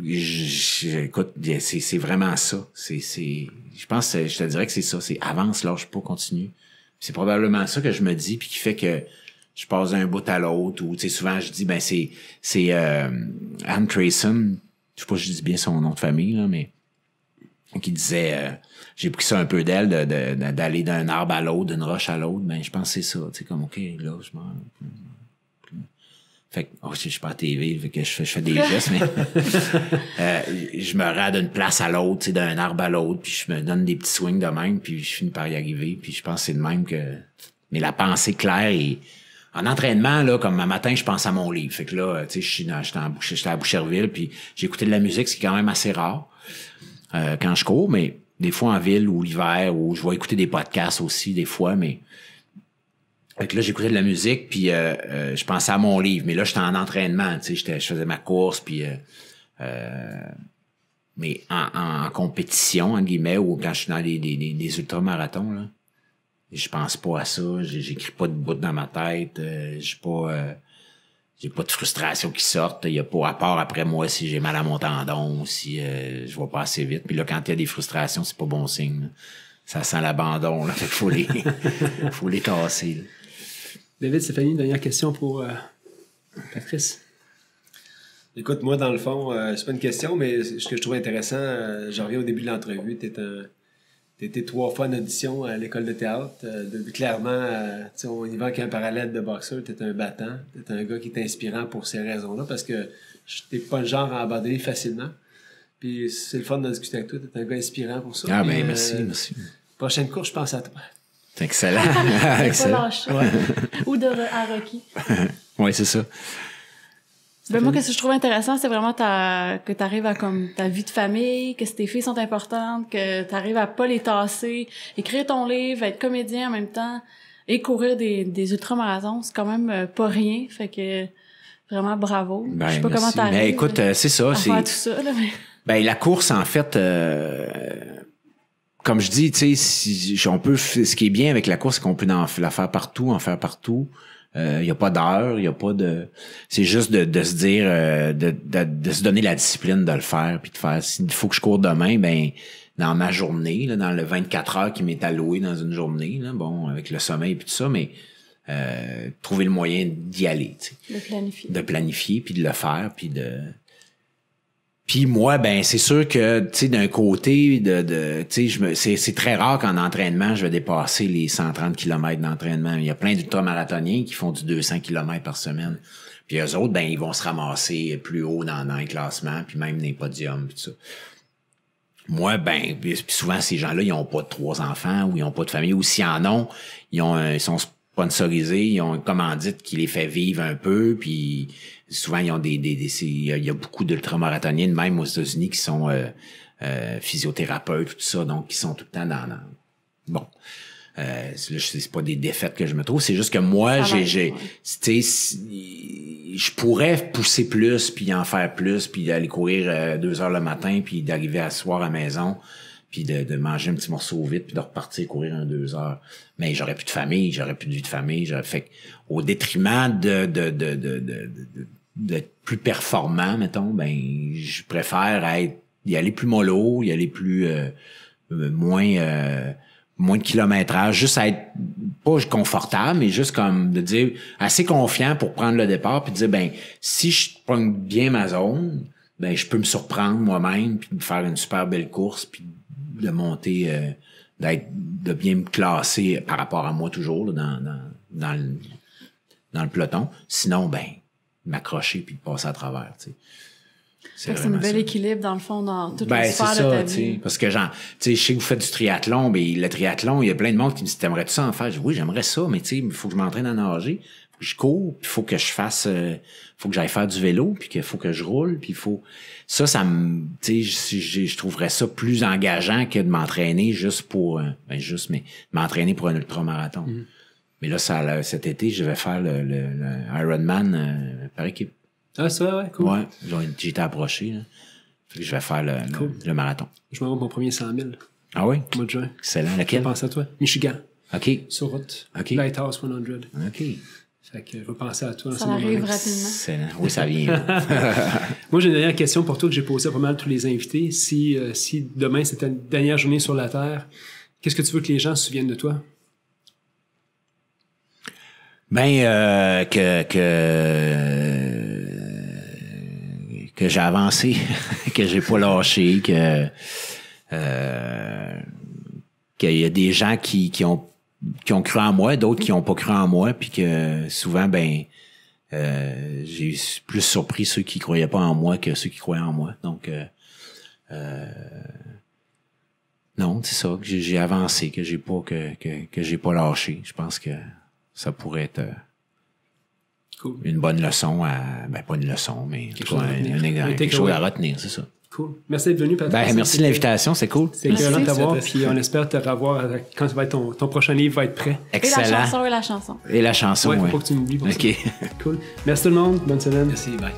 Écoute, c'est vraiment ça. C'est, je pense, je te dirais que c'est ça. C'est avance, lâche pas, continue. C'est probablement ça que je me dis, puis qui fait que je passe d'un bout à l'autre. Ou tu sais, souvent je dis, ben c'est c'est euh, Anne Trayson, je sais pas si je dis bien son nom de famille là, mais qui disait, euh, j'ai pris ça un peu d'elle d'aller de, d'un arbre à l'autre, d'une roche à l'autre. Ben je pense c'est ça. Tu comme ok, là je m'en Oh, fait que, je suis pas à TV, je, fais des gestes, mais euh, je me rends d'une place à l'autre, d'un arbre à l'autre, puis je me donne des petits swings de même, puis je finis par y arriver, puis je pense que c'est de même que... Mais la pensée claire et... En entraînement, là, comme un matin, je pense à mon livre. Fait que là, tu sais, je suis à Boucherville, puis j'écoutais de la musique, ce qui est quand même assez rare euh, quand je cours, mais des fois en ville ou l'hiver, ou je vais écouter des podcasts aussi, des fois, mais fait que là, j'écoutais de la musique, puis euh, euh, je pensais à mon livre. Mais là, j'étais en entraînement, tu sais, je faisais ma course, puis... Euh, mais en, compétition, entre guillemets, ou quand je suis dans des, les, ultramarathons, là, je pense pas à ça, j'écris pas de bout dans ma tête, j'ai pas... j'ai pas de frustration qui sortent il y a pas à part après moi si j'ai mal à mon tendon, si je vais pas assez vite. Puis là, quand il y a des frustrations, c'est pas bon signe. Ça sent l'abandon, Il faut les, faut les tasser. David, Stéphanie, dernière question pour euh, Patrice. Écoute, moi, dans le fond, euh, c'est pas une question, mais ce que je trouve intéressant, euh, j'en reviens au début de l'entrevue, tu étais trois fois en audition à l'école de théâtre. De, clairement, on y va qu'un parallèle de boxeur, tu un battant, tu un gars qui est inspirant pour ces raisons-là, parce que t'es pas le genre à abandonner facilement. Puis c'est le fun de discuter avec toi, t'es un gars inspirant pour ça. Ah, ben, merci, merci. Prochaine course, je pense à toi. Excellent. Excellent. Ouais. Ou de, à Rocky. oui, c'est ça. Ben moi, ce que je trouve intéressant, c'est vraiment ta, que tu arrives à comme ta vie de famille, que tes filles sont importantes, que tu arrives à pas les tasser, écrire ton livre, être comédien en même temps et courir des, des ultramarathons, c'est quand même euh, pas rien. Fait que vraiment bravo. Ben, je sais pas comment t'arrives. Ben, écoute, euh, euh, c'est ça. C'est ça. Ben, la course en fait, euh, comme je dis, tu sais, si on peut, ce qui est bien avec la course, c'est qu'on peut la faire partout, en faire partout. Il euh, n'y a pas d'heure, il n'y a pas de. C'est juste de, se dire, euh, de, se donner la discipline de le faire, puis de faire. S'il faut que je cours demain, ben dans ma journée, là, dans le 24 heures qui m'est alloué dans une journée, là, bon, avec le sommeil et tout ça, mais euh, trouver le moyen d'y aller. sais. De planifier. De planifier, puis de le faire, puis de puis moi, ben c'est sûr que d'un côté de, de tu sais c'est très rare qu'en entraînement je vais dépasser les 130 km d'entraînement. Il y a plein d'ultra-marathoniens qui font du 200 km par semaine. Puis eux autres, ben ils vont se ramasser plus haut dans, un les classements, puis même dans les podiums, ça. Moi, ben souvent ces gens-là, ils ont pas de trois enfants ou ils ont pas de famille ou s'ils en ont, ils ont ils sont sponsorisés, ils ont une commandite qui les fait vivre un peu, puis souvent, ils ont des, des, il, y a, il y a beaucoup même aux États-Unis, qui sont euh, euh, physiothérapeutes, tout ça, donc qui sont tout le temps dans... Bon. Euh, c'est pas des défaites que je me trouve, c'est juste que moi, j'ai, j'ai, je pourrais pousser plus, puis en faire plus, puis d'aller courir euh, deux heures le matin, puis d'arriver à soir à la maison, puis de, de, manger un petit morceau vite, puis de repartir courir un deux heures. Mais j'aurais plus de famille, j'aurais plus de vie de famille, j'aurais fait au détriment de, de, d'être plus performant, mettons, ben je préfère être y aller plus mollo, y aller plus euh, euh, moins euh, moins de kilométrage, juste à être pas confortable, mais juste comme de dire assez confiant pour prendre le départ puis dire ben si je prends bien ma zone, ben je peux me surprendre moi-même puis me faire une super belle course puis de monter d'être de bien me classer par rapport à moi toujours dans, dans, dans le, dans le peloton. Sinon ben m'accrocher puis de passer à travers. Tu sais. C'est un bel équilibre, dans le fond, dans toutes ben, les de ta vie. Parce que, genre, tu sais, je sais que vous faites du triathlon, mais le triathlon, il y a plein de monde qui me dit T'aimerais-tu ça en faire Je dis Oui, j'aimerais ça, mais tu sais, il faut que je m'entraîne à nager, faut que je cours, il faut que je fasse, euh, faut que j'aille faire du vélo, puis qu'il faut que je roule, puis il faut. Ça, ça me. Tu sais, je, je, trouverais ça plus engageant que de m'entraîner juste pour. Euh, ben, juste, mais m'entraîner pour un ultramarathon. Mm-hmm. Mais là, cet été, je vais faire le, Ironman euh, par équipe. Ah, c'est ouais, cool. Ouais, j'ai été approché. je vais faire le, marathon. Je me rends mon premier 100 000. Ah oui? Au mois de juin. Excellent. lequel? Je pense à toi. Michigan. OK. Sur route. OK. Lighthouse 100. OK. Fait que je vais penser à toi. Ça arrive rapidement. Excellent. Oui, ça vient. Moi, j'ai une dernière question pour toi que j'ai posée à pas mal tous les invités. Si, euh, si demain, c'est ta dernière journée sur la Terre, qu'est-ce que tu veux que les gens se souviennent de toi? Ben, euh, que, que, que j'ai avancé, que j'ai pas lâché, que, euh, qu'il y a des gens qui, qui ont, qui ont cru en moi, d'autres qui ont pas cru en moi, puis que souvent, ben, euh, j'ai plus surpris ceux qui croyaient pas en moi que ceux qui croyaient en moi. Donc, euh, euh, non, c'est ça, que j'ai avancé, que j'ai pas, que, que, que j'ai pas lâché. Je pense que ça pourrait être euh, cool. une bonne leçon à. Ben, pas une leçon, mais quelque chose, à retenir, c'est ça. Cool. Merci d'être venu, Patrick. Ben, merci de l'invitation, c'est cool. C'est excellent de t'avoir, puis on espère te revoir euh, quand va être ton, ton, prochain livre va être prêt. Excellent. Et la chanson, et la chanson. Et la chanson, ouais, faut pas que tu m'oublies pour Cool. Merci tout le monde, bonne semaine. Merci, bye.